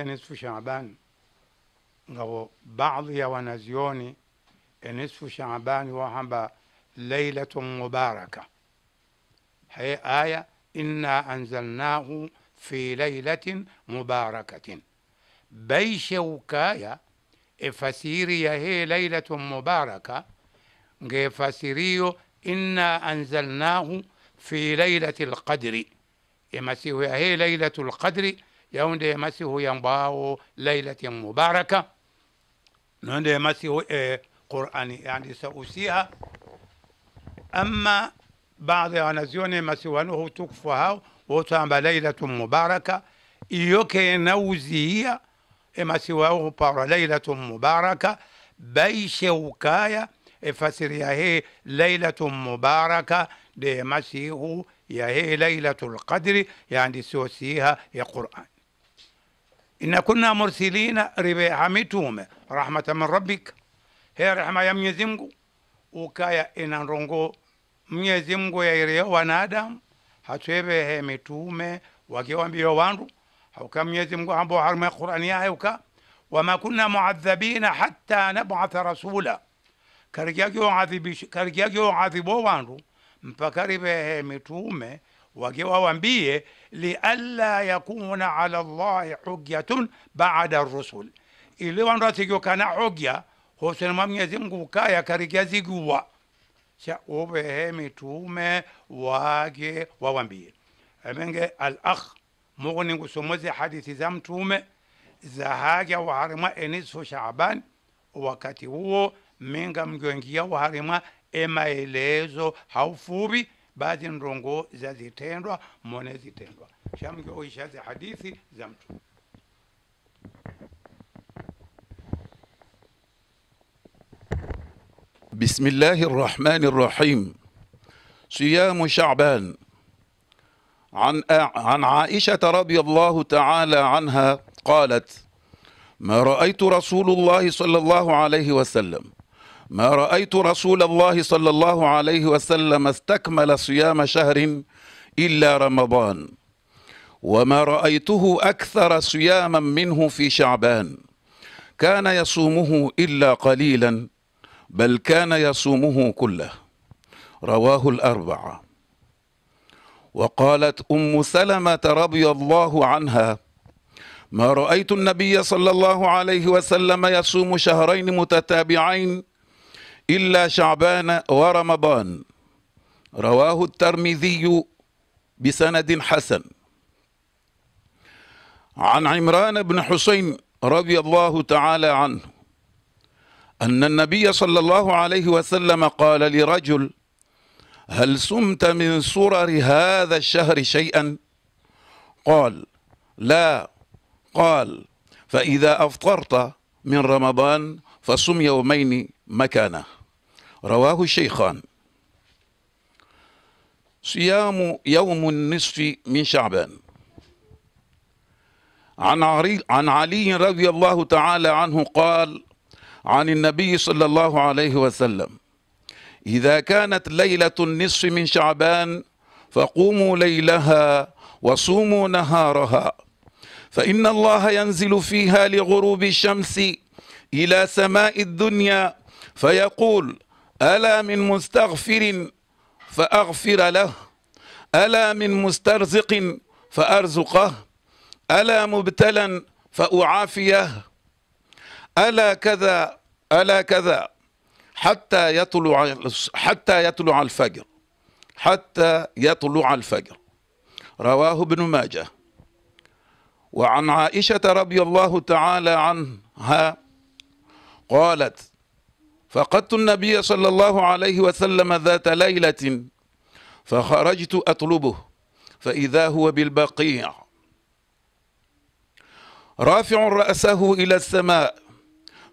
نصف شعبان غو بعض يا ونزيوني نصف شعبان وهم ليلة مباركة هي آية إنا أنزلناه في ليلة مباركة بيش وكايا فسيري هي ليلة مباركة فسيريو إنا أنزلناه في ليلة القدر إما هي ليلة القدر يوم دي مسيح ينباو ليلة مباركة يوم مسيح إيه قرآني يعني سأوسيها أما بعض أنزيون مسيوانه تكفها وتعمل ليلة مباركة يوكي نوزي مسيوانه بار ليلة مباركة بيش وكاية فسريا هي ليلة مباركة دي مسيه يا هي ليلة القدر يعني سوسيها يا قرآن inna kunna mursilina ribeha mitume rahmatan min rabbika he rehema ya mwenyezi mungu ukaya ina ndongo mwenyezi mungu yaireyo wanadamu hatwevehe mitume wakiwambiyo wandu hauka mwenyezi mungu ambo harume qur'ani yahe uka wama kunna muadhabina hatta nab'atha rasula karikyakiyo adhibo wandu mpaka ribehe mitume wakiwawambiye lialla yakuna ala llahi hujjatun baada rusul ili wandathigo kana hojja hosenema mnyezi mngu kaya karikya ziguwa sha uvehe mitume wage wawambie emenge al akh mughni ngusomoze hadithi za mtume za haja waharimwa eniso shaaban wakati huo minga mjongia waharimwa emaelezo haufupi baadhi ndongo zazitendwa mone zitendwa shamge oishaze hadithi za mtu بسم الله الرحمن الرحيم صيام شعبان عن عن عائشة رضي الله تعالى عنها قالت ما رأيت رسول الله صلى الله عليه وسلم ما رأيت رسول الله صلى الله عليه وسلم استكمل صيام شهر إلا رمضان وما رأيته أكثر صياما منه في شعبان كان يصومه إلا قليلا بل كان يصومه كله رواه الأربعة وقالت أم سلمة رضي الله عنها ما رأيت النبي صلى الله عليه وسلم يصوم شهرين متتابعين إلا شعبان ورمضان رواه الترمذي بسند حسن عن عمران بن حسين رضي الله تعالى عنه أن النبي صلى الله عليه وسلم قال لرجل هل سمت من سرر هذا الشهر شيئا قال لا قال فإذا أفطرت من رمضان فصم يومين مكانه رواه الشيخان صيام يوم النصف من شعبان عن عن علي رضي الله تعالى عنه قال عن النبي صلى الله عليه وسلم إذا كانت ليلة النصف من شعبان فقوموا ليلها وصوموا نهارها فإن الله ينزل فيها لغروب الشمس إلى سماء الدنيا فيقول ألا من مستغفر فأغفر له ألا من مسترزق فأرزقه ألا مبتلا فأعافيه ألا كذا ألا كذا حتى يطلع حتى يطلع الفجر حتى يطلع الفجر رواه ابن ماجه وعن عائشة رضي الله تعالى عنها قالت فقدت النبي صلى الله عليه وسلم ذات ليلة فخرجت أطلبه فإذا هو بالبقيع رافع رأسه إلى السماء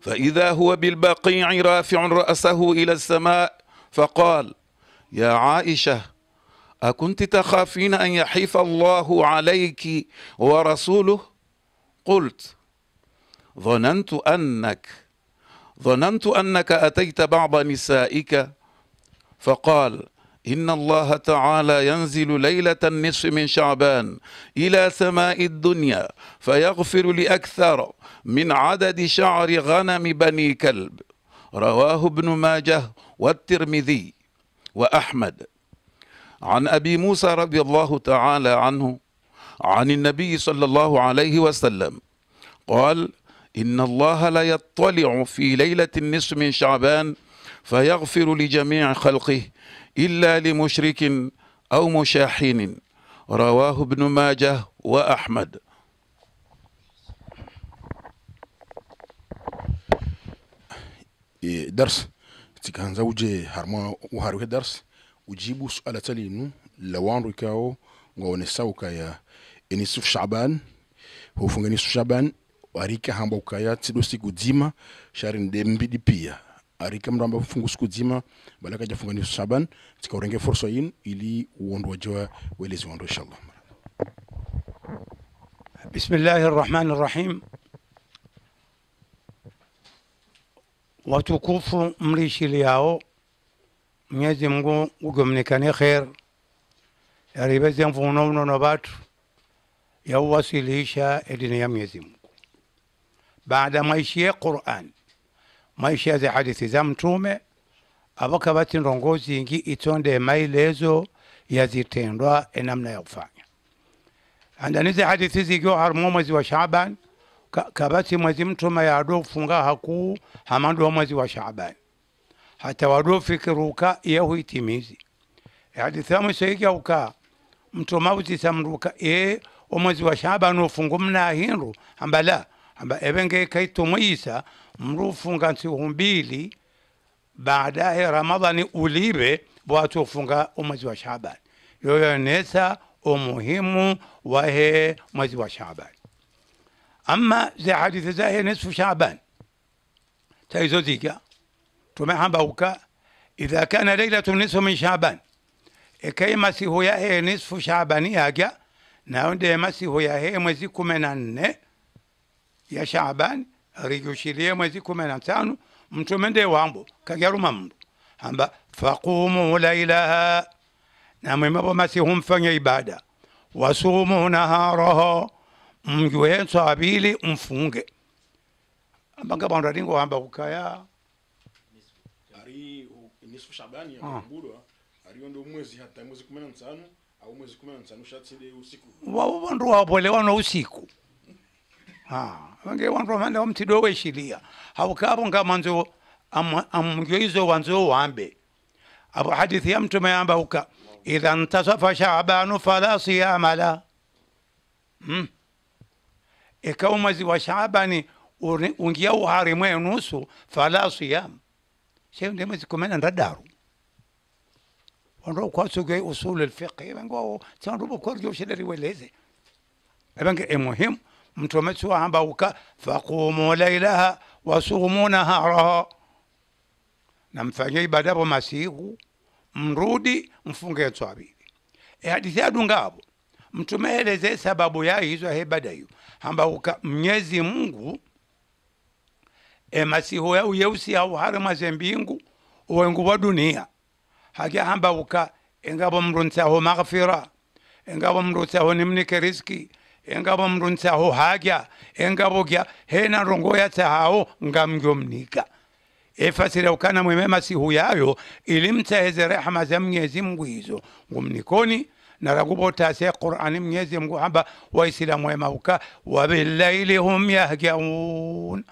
فإذا هو بالبقيع رافع رأسه إلى السماء فقال يا عائشة أكنت تخافين أن يحيف الله عليك ورسوله قلت ظننت أنك ظننت أنك أتيت بعض نسائك فقال إن الله تعالى ينزل ليلة النصف من شعبان إلى سماء الدنيا فيغفر لأكثر من عدد شعر غنم بني كلب رواه ابن ماجه والترمذي وأحمد عن أبي موسى رضي الله تعالى عنه عن النبي صلى الله عليه وسلم قال إن الله لا يطلع في ليلة النصف من شعبان فيغفر لجميع خلقه إلا لمشرك أو مشاحين رواه ابن ماجه وأحمد إيه، درس تكان زوجي هرما وهروك درس وجيبوا سؤال تالي تلينو لوان ركاو ونساوكا يا إني شعبان هو فنغني شعبان arike hamba ukaya tsido siku dzima nde mbidi pia arika mramba fungu siku dzima balaka jafunga ni saban tika urenge forso yin ili uondo wajwa welezi wando inshallah bismillahi rrahmani rrahim watukufu watukufu yao mnyezi Mungu ugomnikane khair yaribeze mvuno mnono batu yauwasilisha edini ya mnyezi Mungu baada maishie Qur'an maishia za hadithi za mtume avaka vati ndongozi ingi itonde mailezo yazitendwa enamna ya kufanya andanize hadithi zigiwa harumo mwezi wa shaban kabati mwezi mtume yaado funga haku hamandu wa mwezi wa shaban hata wado fikiruka yehu itimizi hadithi yamwe soiki uka mtume avuti samruka ye omwezi wa shaban ufungu mna hindu ambala amba evenge kaitumaisa mrufunga ntsiku mbili baadaye ramadhani ulive watu ufunga umwezi wa shabani yoyonesa umuhimu wahe mwezi wa shabani ama zi hadithi zahe nisfu shaban taizo zika tumehamba uka idha kana leilatu nisfu min shaban ikai masihu yahe nisfu shabani yaga nayo ndee masihu yahe mwezi kumi na nne ya shaabani rigushirie mwezi kumi na tano mtume nde wambo kagaruma mndu hamba faqumu lailaha masi humfanya ibada wasumu naharoho mjuwe abili mfunge amba bandu alingo hamba kukaya ari nisu shabani ah. mwezi au mwezi usiku na usiku vange vanhu vamhanda vamutidowe shiliya havo kapo ngamanzo amjoizo wanzo wambe apo hadithi ya mtume yamba uka idha ntasafa shaabanu fala siyama la hmm. ikawa mwezi wa shaabani ungia uhari mwe nusu fala siyama sheyo ndi mwezi kumi na ndadaru wanro kwasuge usul alfiqhi vango tanrubu korjo shilari weleze ebange emuhimu mtume suahambauka fakumu lailaha wasumu naharaha, namfanye ibada yapo masiku mrudi mfunge tswavili. E hadithi yadungavo mtume eleze sababu ya hizo hebada hiyo hambauka Mnyezi Mungu e masihu ya uyeusi ya harima ze mbingu uwengu wa dunia haki hambauka engavo mrunsaho maghfira engavo mrunsaho nimnike riski engabo mrunse aho hakya engabo kya hena rongo yatse hao ngamgyomnika efasira ukana mwemema sihu yayo ilimtseheze rehema za mnyezi mngu hizo ngumnikoni narakubotase qur'ani mnyezi mngu hamba waisilamu wemauka wabillaili hum yahjaun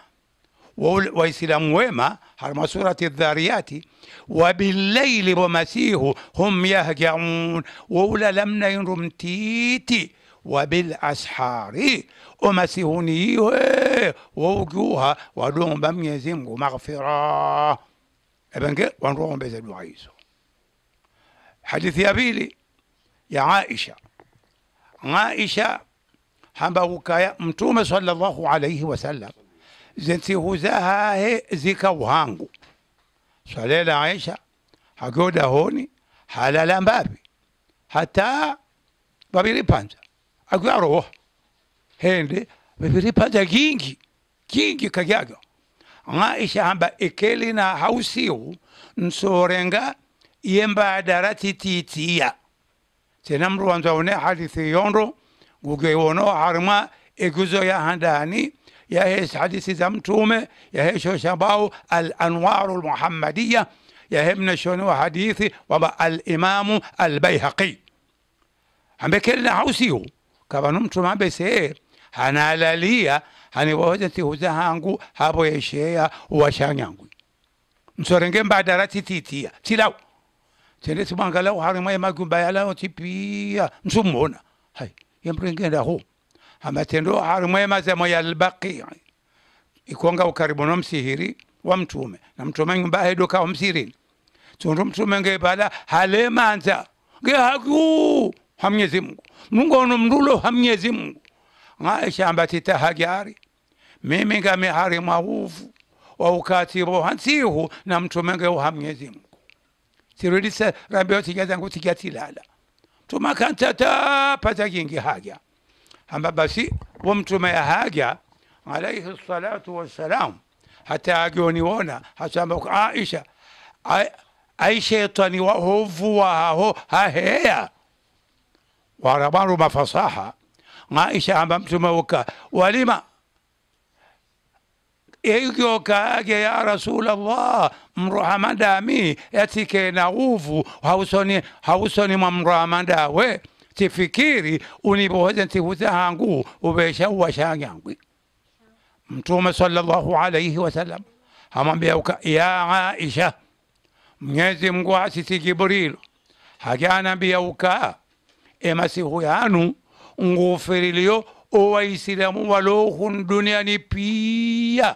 waislamu wema harma surati dhariyati wabillaili bomasihu hum yahjaun woula mtiiti. وبالاسحاري ومسيوني ووجوها ودوم بام يزم مغفرة ابن جل ونروهم بزل عيسو حديث يا بيلي يا عائشة عائشة هم بوكايا متوم صلى الله عليه وسلم زين سي هوزاها هي زيكا وهانغو صلى عائشة هكودا هوني حلال لامبابي حتى بابي ريبانزا agwaro hende viviripa ja gingi gingi kagyaga nga ishamba ekeli na hausiu nsorenga yemba darati titiya tenamru wanzaone hadithi yondo gugeiwono harma eguzo ya handani ya hesh hadithi za mtume ya hesho shabau al anwaru al muhammadiya ya hemna shono hadithi waba al imamu al bayhaqi ambekeli na hausiu kaba numtuma bese hanalaliya haniwohoze tihuza hangu habo yesheya uwashanyangwi msorenge mbadara tititia tilawo tende timwangalau harimwa yemagumbayalao tipia msumona hai yemrengendaho hamatendo harimwa yemazamo yalbaqii ikonga ukaribu no msihiri wa mtume na mtume nyumba hedo kawa msirini tundu mtume ngebala halemanza ngehaku ha mwenyezi mungu mlungono mlulo ha mwenyezi mungu ng'aishamba titahagyari mimi ngamihari wa waukatiro hansihu na mtume ngeuha mwenyezi mungu sirilise rambio tija zangu tija tilala tumakantata pata jingi haja hamba basi wo mtume ya haja alaihi salatu wassalam hata agioniwona hasamba aisha aishaitani wahovuwahaho haheya warabaru mafasaha ngaisha amba mtume uka walima igyoka age ya rasulallah mruhamadami yatike na uvu hausoni hausoni mwa mruhamadawe tifikiri unibohoze ntihuza hangu ubesha uwashangangwi mtume sallallahu alaihi wasallam hamwambia uka ya aisha mwenyezi mungu asiti jibrilu hajanambia ukaa emasihu eh, yanu nguufiriliyo owaisilamu walohun duniani piya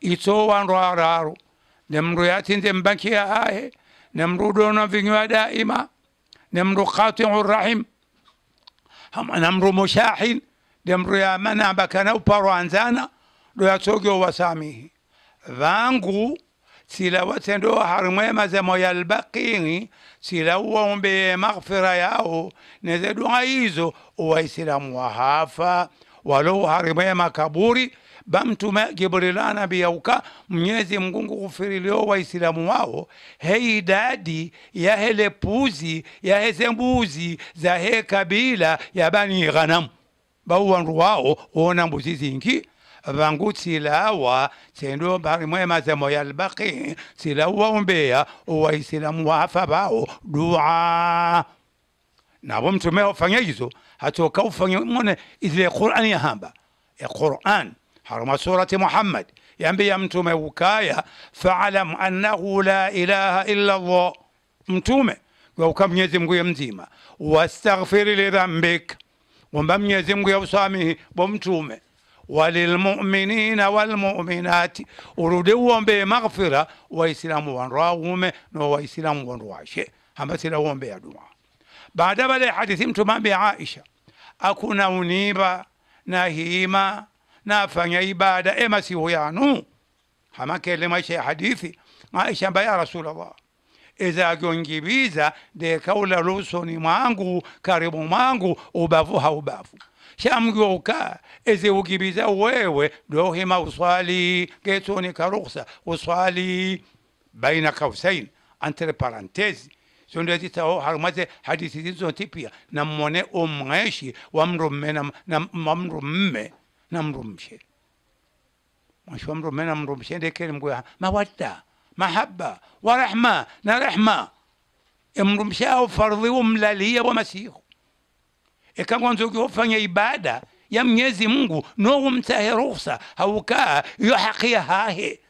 itso wandu araru nemndu yatinde ya ahe nemndu dona vinywa daima nemndu qatiu rahim namru mushahin demru ya mana bakana uparo anzana do yatogyo wasamihi vangu silawatsendo watendo harimwema zemo yalbaqini sila uwaombe maghfira yao neze dua hizo waislamu wahafa walouharimeye makaburi bamtume Jibrila nabiyauka mnyezi Mungu kufirilio waislamu wao hei idadi ya hele puzi ya mbuzi za he kabila ya bani ghanamu bauwandu wao wona mbuzi zingi vangu silawa sendo bari mwema zemo yalbaki silawa umbea uwaisilamu wafa bao dua nabo mtume ufanye hizo hatoka ufanye mwone izle Qur'ani ya hamba ya Qur'an harama surati Muhammad yambia mtume ukaya fa'alam annahu la ilaha illa Allah mtume wauka mnyezi Mungu ya mzima wastaghfiri lidhambik mba mnyezi Mungu ya usamihi bo mtume walilmuminina walmuminati urude uombee maghfira waisilamu wandu awume no waisilamu wandu washe hamasila uombea dua baada bale hadithi mtumambe aisha akuna uniba na hima nafanya ibada emasihu yanu hamakelemaisha ya hadithi aisha mba ya rasulallah iza jongibiza dekaula lusoni mwangu karibu mwangu ubavu haubavu eze eziugibiza wewe dohima uswali getuni karuksa uswali baina kausain entre parentesi zondezitao harumaze hadithi zizonti pia namone umweshi wamrumme na namrumshe mweshi wamrumme namrumshe ndekere mgweha mawadda mahaba warahma na rehma e mrumshao fardhi umlalia wa masihu ikangwanza ukiofanya ibada ya mnyezi mungu mtahe ruhsa haukaa iyo ya hahe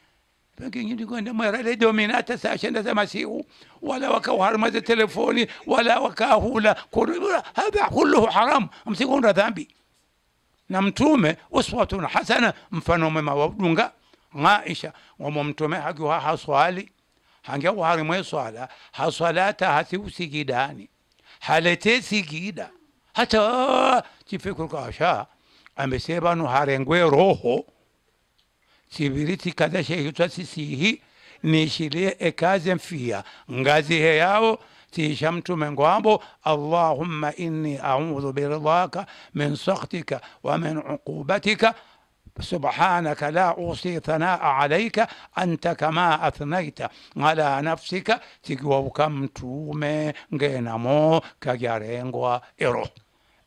pakinyilikwenda mwera redio minata sashenda za masihu wala wakauharmaza telefoni wala wakahula hadha kulluhu haram msikunda dhambi na mtume uswatun hasana mfano mwema wadunga aisha wamo mtume hakiwa haswali hange waharimwe swala hasalata hasiusigidani halete sigida hata chipikurukasha amesema harengwe roho chiviriti kadashekitwa sisihi nishilie ekaze mfia ngazi heyao tiisha mtume ngwambo allahumma inni audhu biridaka min sakhtika wa min uqubatika سبحانك لا أوصي ثناء عليك أنت كما أثنيت على نفسك تقوى كم تومي غينمو كجارينغوا إروه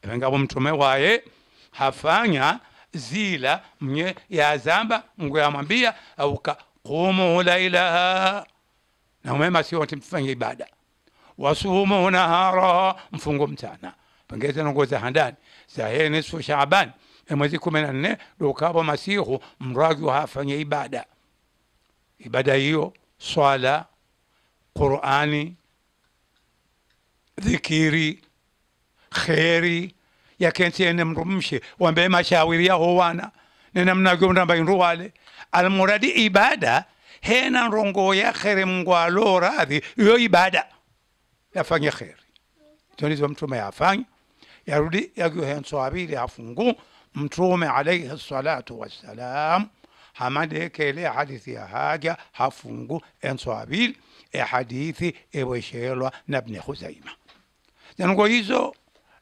ebenga mtume waye hafanya zila mnye yazamba mgwe amwambia auka qumu ilaha na umema sio mfanye ibada wasumu nahara mfungo mchana pengeze za handani sahe nisfu shaaban e, mwezi kumi na nne masihu mragi hafanye ibada ibada hiyo swala qurani dhikiri kheri yakensi ene mrumshe wambe mashawiri yaho wana nenamnagomda mbainruwale almuradi ibada hena rongo ya khere mngwalo radhi iyo ibada yafanye kheri tonizo mtume yafanya yarudi yaguhenswabili afungu mtume alaihi salatu wassalam hamadekele hadithi ya haja hafungu enswabili ehadithi eweshelwa na bni khuzaima zango hizo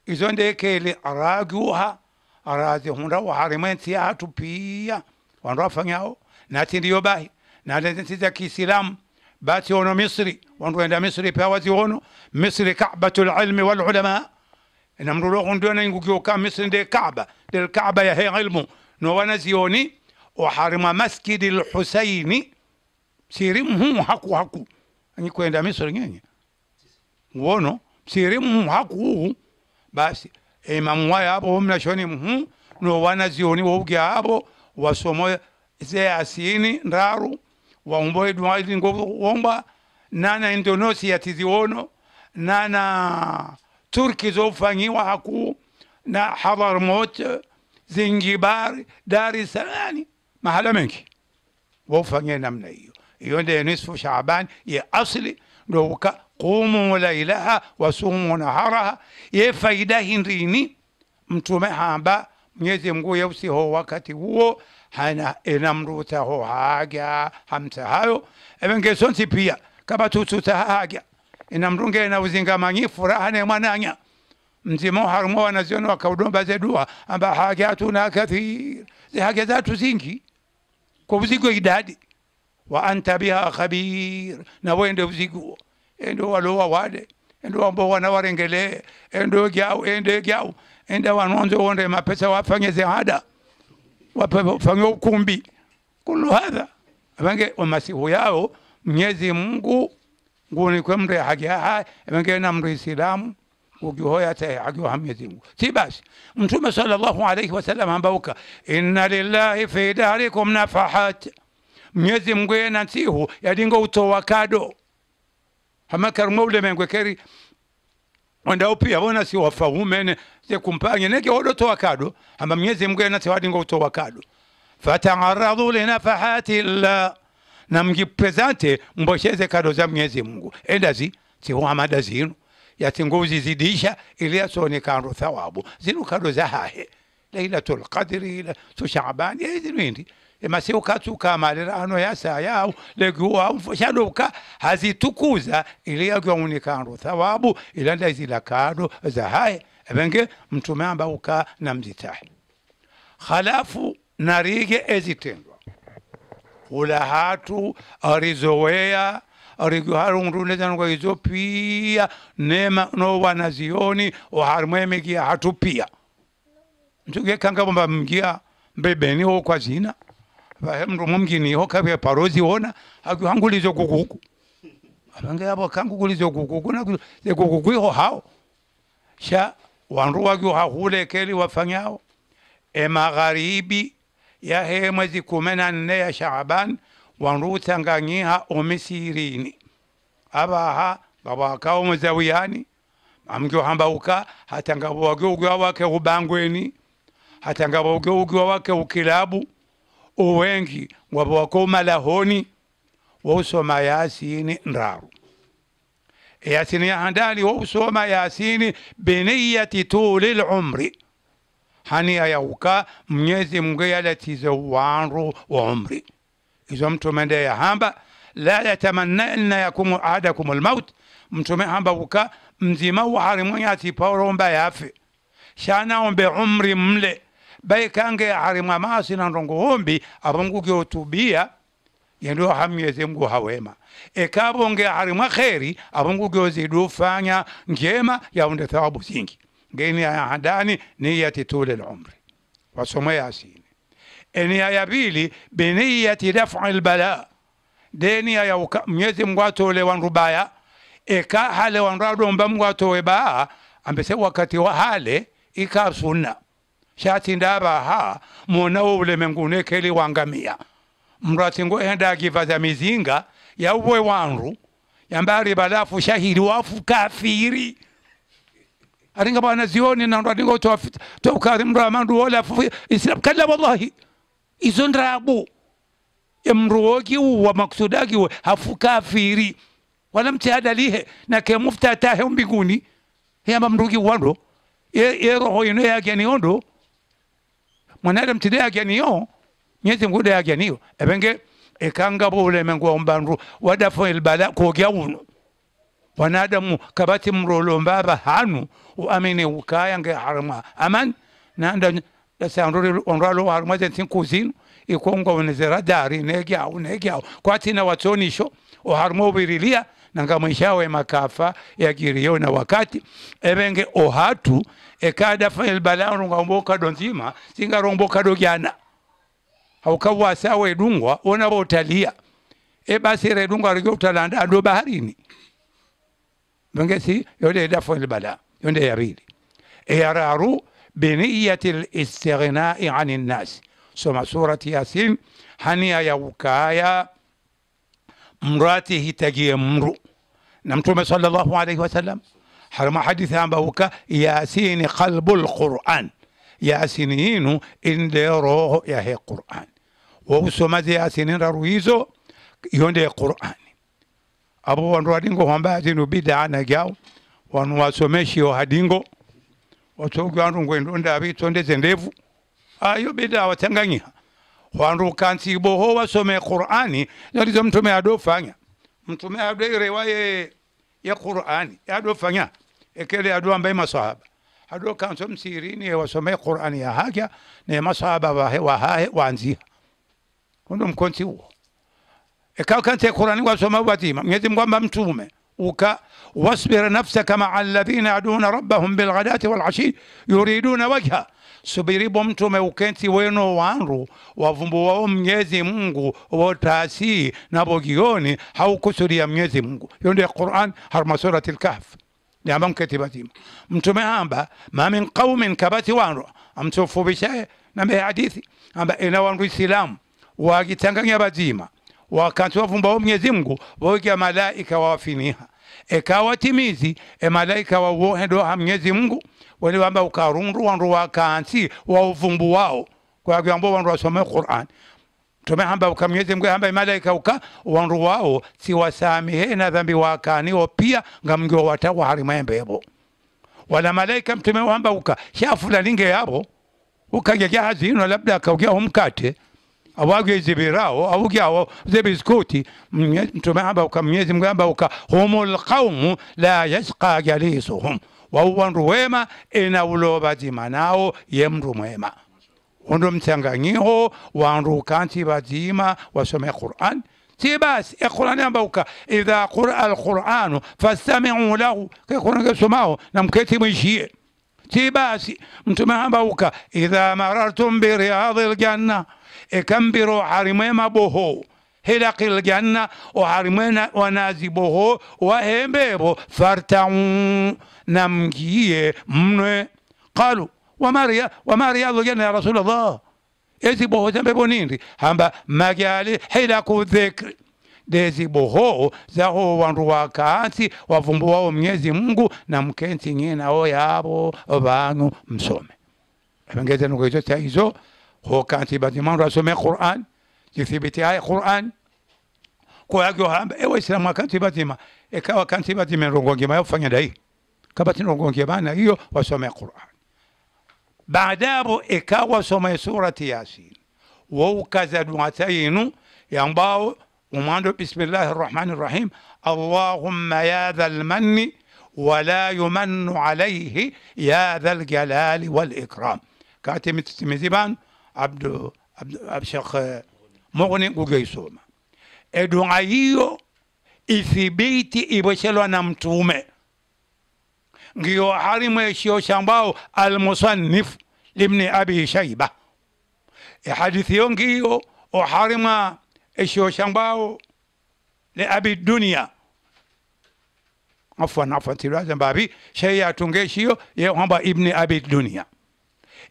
izonde yekele aragyuha araze hundawo harimo ensiyatu piya wandu afanyao nati ndiyo bahi nalenzi za kiislamu basi ono misri wandu enda misri pia wazi ono misri kabatu lilmi walulama namrulohu ndio naingugioka misri nde kaba del kaba ya he ilmu no wanazioni oharima maskidi lhusaini siri mhu haku haku anyikwenda misri nyenye wono siri mhu haku uhu basi emamuwa eh, yabo oh, mhu mm-hmm. no nowana zioni woubge abo wasomo ze asini ndaru waumboe dualingo womba nana indonesia tiziono nana turki zofanyiwa haku na hadarmot zingibar dar es mahala mengi wofanye namna hiyo hiyo ndio nisfu shaabani ya asli ndo qumu lailaha wasumu naharaha ye faida hindini mtume hamba mwenyezi mungu yeusiho wakati huo hana enamrutaho haga hamtahayo evengesonsi pia kaba tutsutaha haga enamrunge na uzingamanyi furaha ne mwananya mzimo harumo wanaziona wakaudomba zedua amba haga tuna kathir zihaga zatu zingi kwa uzigo idadi wa anta biha khabir na wende uziguo endo walowa wade endo wambo wana warengele endo gyau ende gyau enda wanonzo wonde mapesa wafanye zihada wafanye ukumbi kulu hadha abange wamasihu yao mnyezi mungu nguni kwe mndu hajaha abange na mndu isilamu ukihoya atahagiwa mnyezi mungu si basi mtume sallallahu alayhi wasallam ambauka inna lillahi fi darikum nafahat mnyezi mungu yenansihu yadingo utowakado kado amakar mawle men go keri wanda upi abona si wafahumen se kumpanye neke hodo to wakado amba mnyezi mgwe na tewadi ngo to wakado fatagaradu linafahati la na mjipresente mbosheze kado za mnyezi mungu endazi tihuhamada zinu yatinguzi zidisha ili yasoonekano thawabu zinu kado za hahe lailatul qadri tu shaabani eh, zinu indi masiu katsuka malira ano ya yasayaau legiuau shadoka hazitukuza iliyagyaunikandu thawabu ilanda za zahaye ebenge mtume amba uka na mzitahi khalafu narige ezitendwa hatu arizowea ariguharunrunezanugwa izo pia nema no nowana zioni oharmwemigia hatu pia mtugekangabomba mgia mbebeni kwa zina bahemndu mumjini iho kavya parozi ona akuhangulizo kukuku apange apo kangukulizo kukuku na kukuku iho hao sha wandu wakyo hahulekeli wafanyao emagharibi ya he mwezi kumi na nne ya Shaaban wandu tanganyiha omisirini abaha ngawakao muzawiyani amgyo hambauka hatangawagyo ugwa wake ubangweni hatangawagyo ugwa wake ukilabu owengi wava lahoni wa usoma yasini nraru. yasini wa usoma yasini biniyati tuli lumri haniya yauka mnyezi ya latize wanru wa umri izo mende ya hamba la kumu aada kumu lmaut mtume hamba uka mzima wahari ya afi. yafe umbe umri mle bai kange harimwa masi na ndongo hombi apamungu kyotubiya yendio hamyeze mgu hawema ekabonge harimwa kheri apamungu kyozidufanya njema yaunde thawabu zingi ngeni ya handani yahandani niyati tule lumri wasome yasini eniya ya pili biniyati dafi lbala deni ya mnyezi mngu atolewa wanrubaya eka hale wandu mgu mngu atowe baa ambese wakati wa hale ikasuna shati ndabaha muonawo ulemengune keli wangamia mrati ngo enda za mizinga yauwe wanru yambari balafu shahiri wafu kafiri aringa bwana zioni na ndo to ndingo tokari mndu amandu fu islam kala wallahi izo ndabu emruogi wa maksudagi wa hafu kafiri wala mtihada lihe na ke mufta tahe mbiguni ya mamrugi wando ye roho ino yake niondo mwanadamu tideyagyaniyo myezi nguda yagyaniyo ebenge ekangabo bulemengu ombanru wadafo elbala kogyawuno wanadamu kabati mrolombaba hanu uamine nge harma aman nanda sanruri onralo harmazen tinkuzinu ikongo onezera dari kwatina watsonisho oharma obirilia nanga mwishawe makafa yagiriyo na wakati ebenge ohatu ekada fail balaru ngaomboka do nzima singaromboka do gyana haukawa sawe dungwa ona botalia e basi redungwa rigotalanda ndo baharini si yode da dafa bala yonde yarili yararu e biniyati listighnai ani nnasi soma surati yasin haniya yaukaya mrati hitagie mru na Mtume sallallahu alaihi wasallam harama hadithi ambayo ka yasini qalbul quran yasini yinu inde roho yahe quran wousomaze yasininra raruizo yonde qurani abo wandu wadingo hombazinu bidana jaw wanu wasomeshio hadingo watogi wandu ngwendonda abitondeze ndevu ayo bida watanganyiha wandu kansiboho wasome qurani nalizo mtume adofanya mtume aɗo e rewaye ya qur'ani aɗo fanya ekele kele ambaye masahaba aɗo kanso msirini wasome qur'ani ya haja ne masahaba wa wahe wahahe wanzi undo mkonti huo ekao kante qur'ani wasoma watima mwenyezi mungu amba mtume uka wasbir nafsaka maa alladhina aduna rabbahum bilghadati walashi yuriduna wajha subiribo mtume ukentsi weno wanru wavumbuwao mnyezi mungu wotasi nabo gioni haukusuria mnyezi mungu yo ndio quran harma surati lkahf ndiamba mketibatima mtume amba ma min qaumin kabati wanru amtufubishaye nambe hadithi amba ina wanru isilamu wagitanganya bazima wakantu wavumbao mnyezi mungu wogia malaika wawafiniha ekawatimizi emalaika wawohedoha mnyezi mungu wene vamba ukarundu wandu wakansi wa uvumbu wao kwakiambo wandu wasome Qur'an tume hamba Mwenyezi Mungu hamba malaika uka wandu wao siwasamihe na dhambi wakaniwo pia ngamngiwa watawa harimwembebo wala malaika mtume wamba uka shafula ninge yabo ukageja hazino labda akaugiaho mkate awage zibirao augiaho ze mtume hamba uka Mwenyezi Mungu hamba uka humul qaumu la yashqa jalisuhum wauwa ndu ena uloba dimanawo ye mndu mwema undu mtsanganyiho wandu ukantiba dima wasome quran ti basi equrani ambauka idha quria alquranu fastamiu lahu kekurangesomaho namketimwishiye ti basi mtume ambauka idha marartum biriyadi ljanna ekambiro harimema boho hilakil janna oharimwena wanaziboho wahembevo fartau na mngie mnwe qalu wa maria wama riyadhu janna ya rasulllah eziboho zambepo nindi hamba makyale hilaku dhikri dezi boho za zaho wandu wavumbu wao mnyezi mungu na mkenti mkensi o yabo vanu msome avengezenukuizo saizo hokansi bazimandu asome quran jithibiti aya quran kwa koyagyo hamba ewa islamu akansi bazima ekawa kanti bazima enrongo ngima yofanya dai كباتن أرجون كيبانا إيو وسمع قرآن بعد أبو إكا وسمع سورة ياسين وو كذا دواتينو ينباو وماندو بسم الله الرحمن الرحيم اللهم يا ذا المن ولا يمن عليه يا ذا الجلال والإكرام كاتم تسميزيبان عبدو عبد الشيخ مغني وجيسوما ادعيو إثبيتي إبشلو نمتومه ngiyo harimu ekyokya shambao al musannif libni abi shaiba ehadithi yo ngiyo oharima ekyokya shambao le abi dunia afwan afwan tiraza mbabi shaiya tungeshiyo ye wamba ibni abi dunia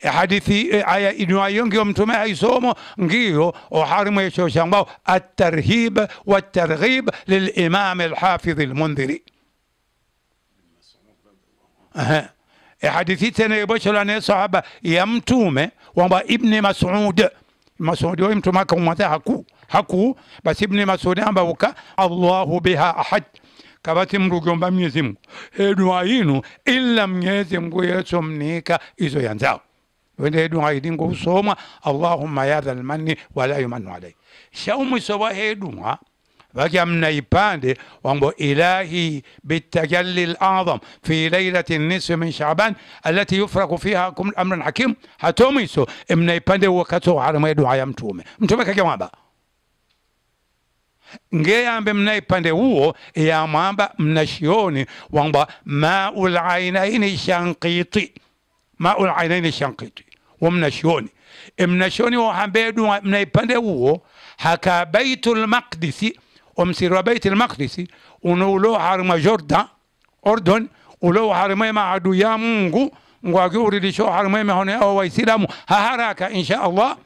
hadithi aya inuayo ngiyo mtume aisomo ngiyo o harimu shambao at-tarhib at-targhib wa oharimu yechoshambao atarhib watarghib lilimam alhafidh almundhiri Aha. E, hadithi tena ibochola ne sahaba ya mtume kwamba Ibni Masud Masudi yoy mtume akamwambia haku haku basi Ibni Masudi ambauka Allahu biha ahad kabati mrugomba Mwenyezi Mungu edua yinu ila Mwenyezi Mungu yeso mnika izo yanzao wende edua idingo usomwa Allahumma ya dhal manni wala yumanu alai shaumwisowa hedua وجمنا يباندي وانبو إلهي بالتجلي الأعظم في ليلة النصف من شعبان التي يفرق فيها كم الأمر الحكيم hatomiso mna ipande wakati wa harama ya dua ya mtume mtume ngeyambe mnaipande huo ya mwamba mnashioni wamba maul shankiti maul ainaini shankiti wamnashioni e mnashioni wahambe dua mnaipande huo haka baitul maqdisi ومسير بيت المقدس unauloo harima jorda ordon uloo harimema hadu ya mungu ngwagi urilisho harimeme hone ao waisilamu haharaka insha allah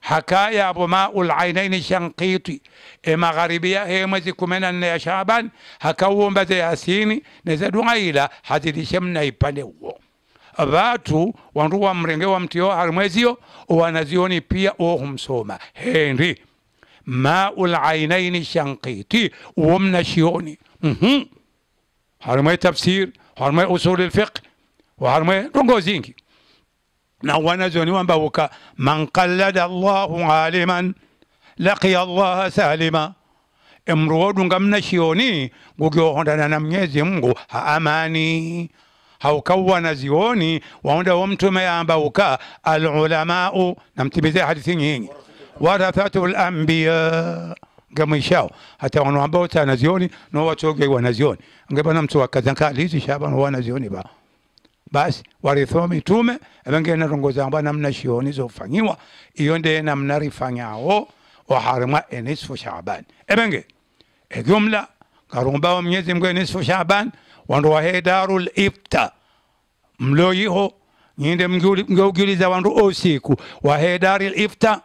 hakaya abo maul ainaini shankiti emagharibiya hemwezi kumenanne ya shaban hakauombaze yasini nezaduaila hazilishe mnaipande uo vatu wandu wa mrenge wa mtiyo harimweziyo wanazioni pia ohumsoma hendi maul ainaini shanqiti wamna shioni mhm. harumai tafsir harumai usul fiqh harumai rongo zingi na wanazoni wambabuka man qallada allahu aliman laqiya allaha salima emru wodunga mnashioni gugyohondana na mnyezi mungu ha amani haukawa na zioni waonda wa mtume uka alulamau namtimize hadithi nyingi warathatu al-anbiya nga mwishao hata wanoambao ta nazioni no watoge wanazioni ngebana mtu wakazankali hizi shaba shabana wanazioni ba basi warithiwa mitume na rongoza rongozamba namna shioni zofanyiwa iyo ndee namna wa harama enisfu shaban evenge ejumla wa mwezi mwe enisfu shaban wandu wahe darul ifta mloyiho nyinde mgeugiliza wandu osiku wahe darul ifta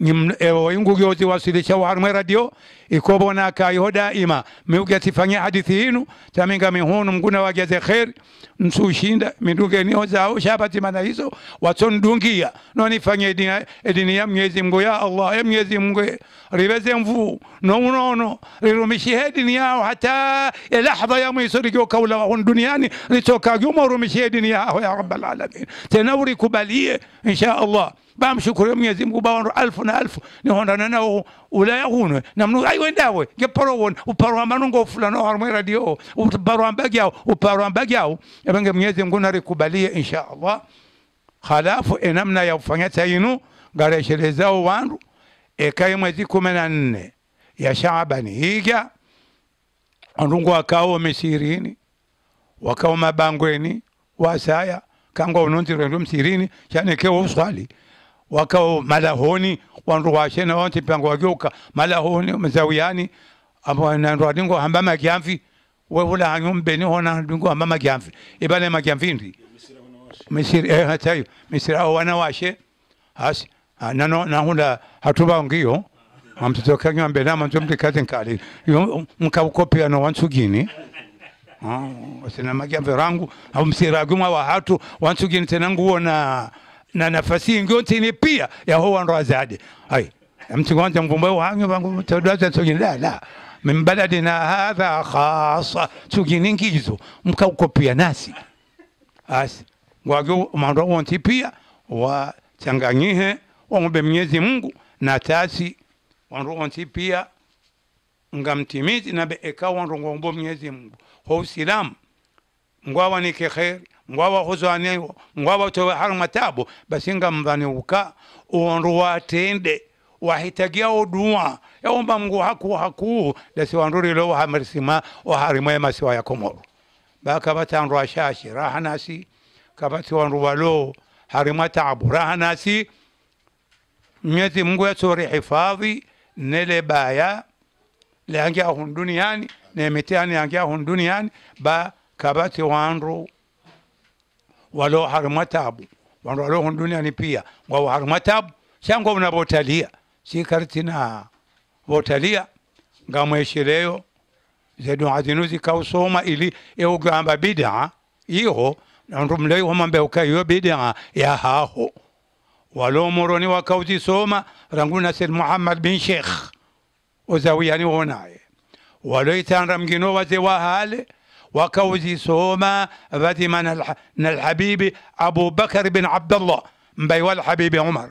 Eh, ingu gyozi wasilisha waharumwe radio ikobona kayiho daima miuge tifanye hadithi hinu taminga mihunu mguna wajaze kheri nsushinda mindunge niho zao mana hizo watsondungia nonifanye edini, edini ya mwezi mngu ya Allah ya mwezi mngu riveze mvu unono rirumishi edini yao hata ya lahza ya mwiso rigyo kaula wa hunduniani litoka gyumo rumishi edini yao ya rabbal alamin tena urikubalie insha Allah bamshukure mwenyezi mungu bawanro alfu na alfu nihondana nawo ulaya huno namnu aiwe ndawe ngeparo won uparo fulano ngofulana harmwe radio uparo ambagyao uparo ambagyao ebenge mwenyezi mungu narikubalie insha allah halafu enamna ya kufanya tainu ngaresherezao wandu ekai mwezi kumi na nne ya shaabani hija andungu akao misirini wakao mabangweni wasaya kangwa unonzirendu msirini chanekeo uswali wakao malahoni wandu washena wonti pango wagiuka malahoni mzawiani mazawiyani nandu adingo hamba magyamvi wehula hanyu mbeni hona adingo hamba magyamvi ibane magyamvi ndi misiri eh hata hiyo misiri au wanawashe hasi ah, nano hula hatuba ngiyo amtotokanya mbele ama mtumti kazi nkali yo mkaukopia no wansugini ah, sina magyamvi rangu au msiri agumwa wa hatu gini tena nguona na nafasi hiyo ni pia yahowa ndo azadi ai mtu kwanza mvumbo wangu wangu tadaza tujinda la min baladina hadha khasa uko mkaukopia nasi as wagyo mando wonti pia wa changanyihe ombe Mwenyezi Mungu na tasi wando wonti pia ngamtimizi na beeka wando ngombo Mwenyezi Mungu ho usilamu ngwawa ni khair ngwawa khuswani ngwawa towe hali matabu nga mdhani uka uonruwa atende wahitagia ya umba mngu haku haku wanruri wa ya masiwa ya waharimwema baka yakomoro anruwa shashi raha nasi kabati kabatiwandu walo harima tabu raha nasi mnyezi ya yasori hifadhi nele baya leangia hunduni yani nemitani angia hunduni yani ba kabati wanruwa walo harmatabu wanrolohon duniyani pia wawo harmatabu shango na botaliya sikartina botaliya zedu adinuzi kausoma ili eugamba bid'a iho nandumlei homambeukayo bid'a soma rangu wakauzisoma rangunasir muhammad bin sheikh ozawiyani wonaye waloitanra mgino waze hale وكوزي سوما فاتي الحبيبي أبو بكر بن عبد الله مبيول حبيبي عمر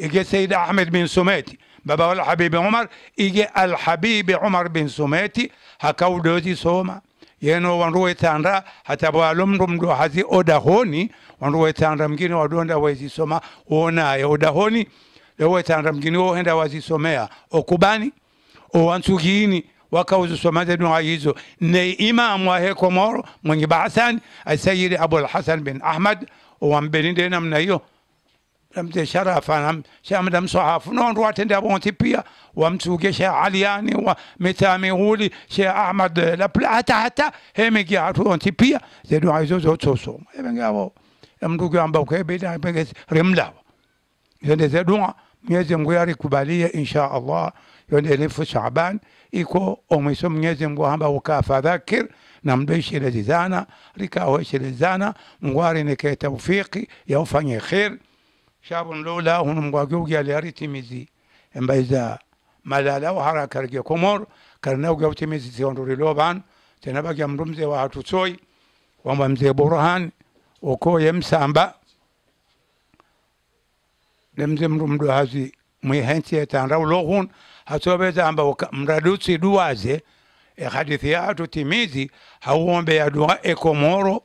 إجي السيد أحمد بن سماتي بابا ولا حبيبي عمر إجي الحبيب عمر بن سماتي هكو دوزي سوما yeno wanruwe tanda hata bwalumru mndu hazi odahoni wanruwe tanda mgine wadonda wezisoma wonaye odahoni lewe tanda mgine wohenda wazisomea okubani owansugiini wakahuzuswa madadu ayizo ne imam wa he Komoro mwenye baasani asayidi Abul Hasan bin Ahmad owambeninde namna hiyo ramte sharafa nam shamdam sahafu non ruatende abonti pia wamsuge she aliani wa mitami huli she ahmad eh, la hata hata atu on tipia ze do aizo zo soso ebengabo mndugu ambao kwa bida pengesi rimla ze do Mwenyezi Mungu kubalia insha Allah yonde elfu Shaaban iko omwiso Mwenyezi Mungu hamba ukafa dhakir na zana mdoishelezizana likahoeshelezana mgwarinike taufiki yaufanye khir shabu nlula hunu mgwagiugialiaritimizi embaiza malala uharakarigie komor utimizi ziondurilo banu tena bagia mndu mzee wa hatutsoi wamba mzee Burhan okoye msamba nemze mndu mdu hazi mwihensi etanraulohun hasobeza amba mradusi duwaze e, hadithi ya timizi hauombe ya dua ekomoro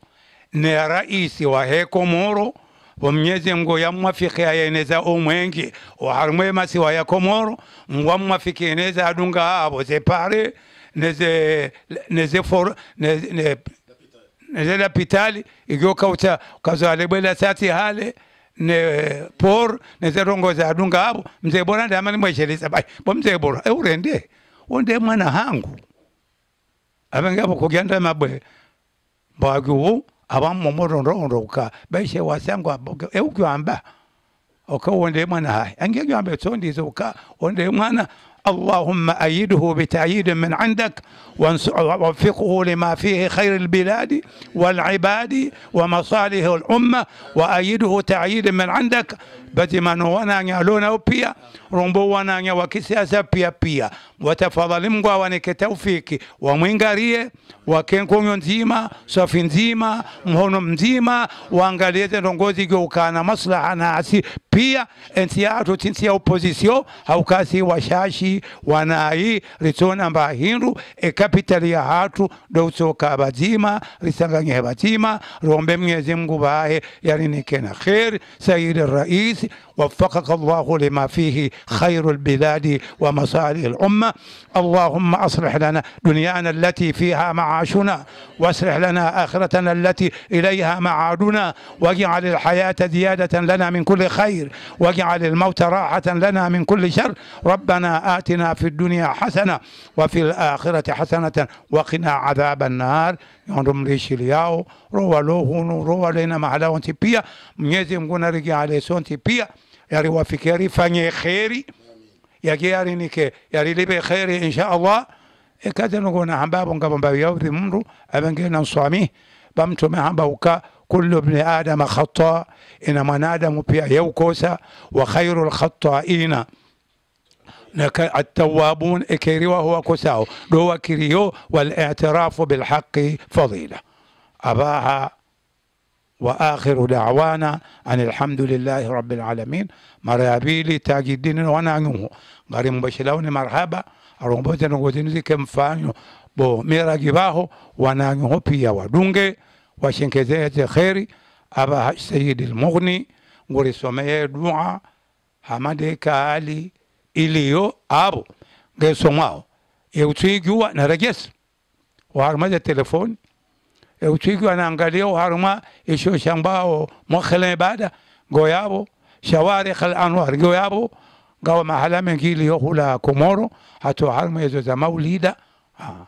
ne raisi wa hekomoro wa mnyeze mgo ya mwafiki ya yeneza umwengi wa harumwe masi wa ya komoro mwa mwafiki yeneza adunga abo zepare neze neze for neze, neze, lapitali igyo kauta kazalebwela sati hale ne por nezerongoza adunga apo mzee bora ndamani mwesheresa bai bo mzee bora urende onde mwana hangu avenge apo kugyanda mabwe mbakiu avamomorondorondouka beshe wasangu e eukyamba oka onde mwana hai angekyamba tondi uka onde mwana allahumma ayidhu bitayidin min indak ووفقه لما فيه خير البلاد والعباد ومصالح الأمة وأيده تأييد من عندك basi mano wananyalona upia rombo wananya wa kisiasa pia pia watafadhali mngu awanike taufiki wamwingarie wakenkonyo nzima safi nzima mhono mzima waangalie zendongozi gyoukana maslaha nasi pia ensiatu tinsi ya opozisio haukasi washashi wanai ritsona mbahindu eka kapitali ya hatu dousoka bajima risanganye bajima rombe mnyezi Mungu bahe na kheri sayidi raisi وفقك الله لما فيه خير البلاد ومصالح الأمة اللهم أصلح لنا دنيانا التي فيها معاشنا واصلح لنا آخرتنا التي إليها معادنا واجعل الحياة زيادة لنا من كل خير واجعل الموت راحة لنا من كل شر ربنا آتنا في الدنيا حسنة وفي الآخرة حسنة وقنا عذاب النار يوم lishi liyao rowa lohunu rowa lena mahala onti pia mwenyezi mungu يعني وفكاري فاني خيري يجي يعني نك يعني لبي خيري إن شاء الله كذا نقول نحن باب قبل باب يوم ممرو أبن كينا نصامي بمتو ما عم بوكا كل ابن آدم خطاء إنما نادم بيا يوكوسا وخير الخطائين التوابون إكيريو هو كوساو دو كيريو والاعتراف بالحق فضيلة أباها واخر دعوانا ان الحمد لله رب العالمين مرابيلي تاج الدين وانا نمو غريم بشلون مرحبا روبوت نغوتين زي كم فانو بو ميرا جباهو وانا نمو بيا ودونجي وشنكزي خيري ابا سيد المغني غوري سومي دعاء حمدي كالي اليو ابو غير سوماو يوتي جوا نرجس وارمز التليفون uchwiki wanaangalia uharuma isho shambao mwakhele bada goyabo shawari khal anwar goyabo gawa mahala liyo hula komoro hatu harma yezo za maulida ha.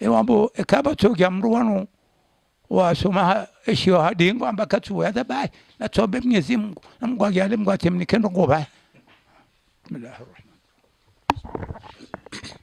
ewambo ekaba togya mru wanu wasoma katu wa yada tuwe na tobe mnyezi mungu na mungu agyale mungu atemnikendo ngobai bismillahirrahmanirrahim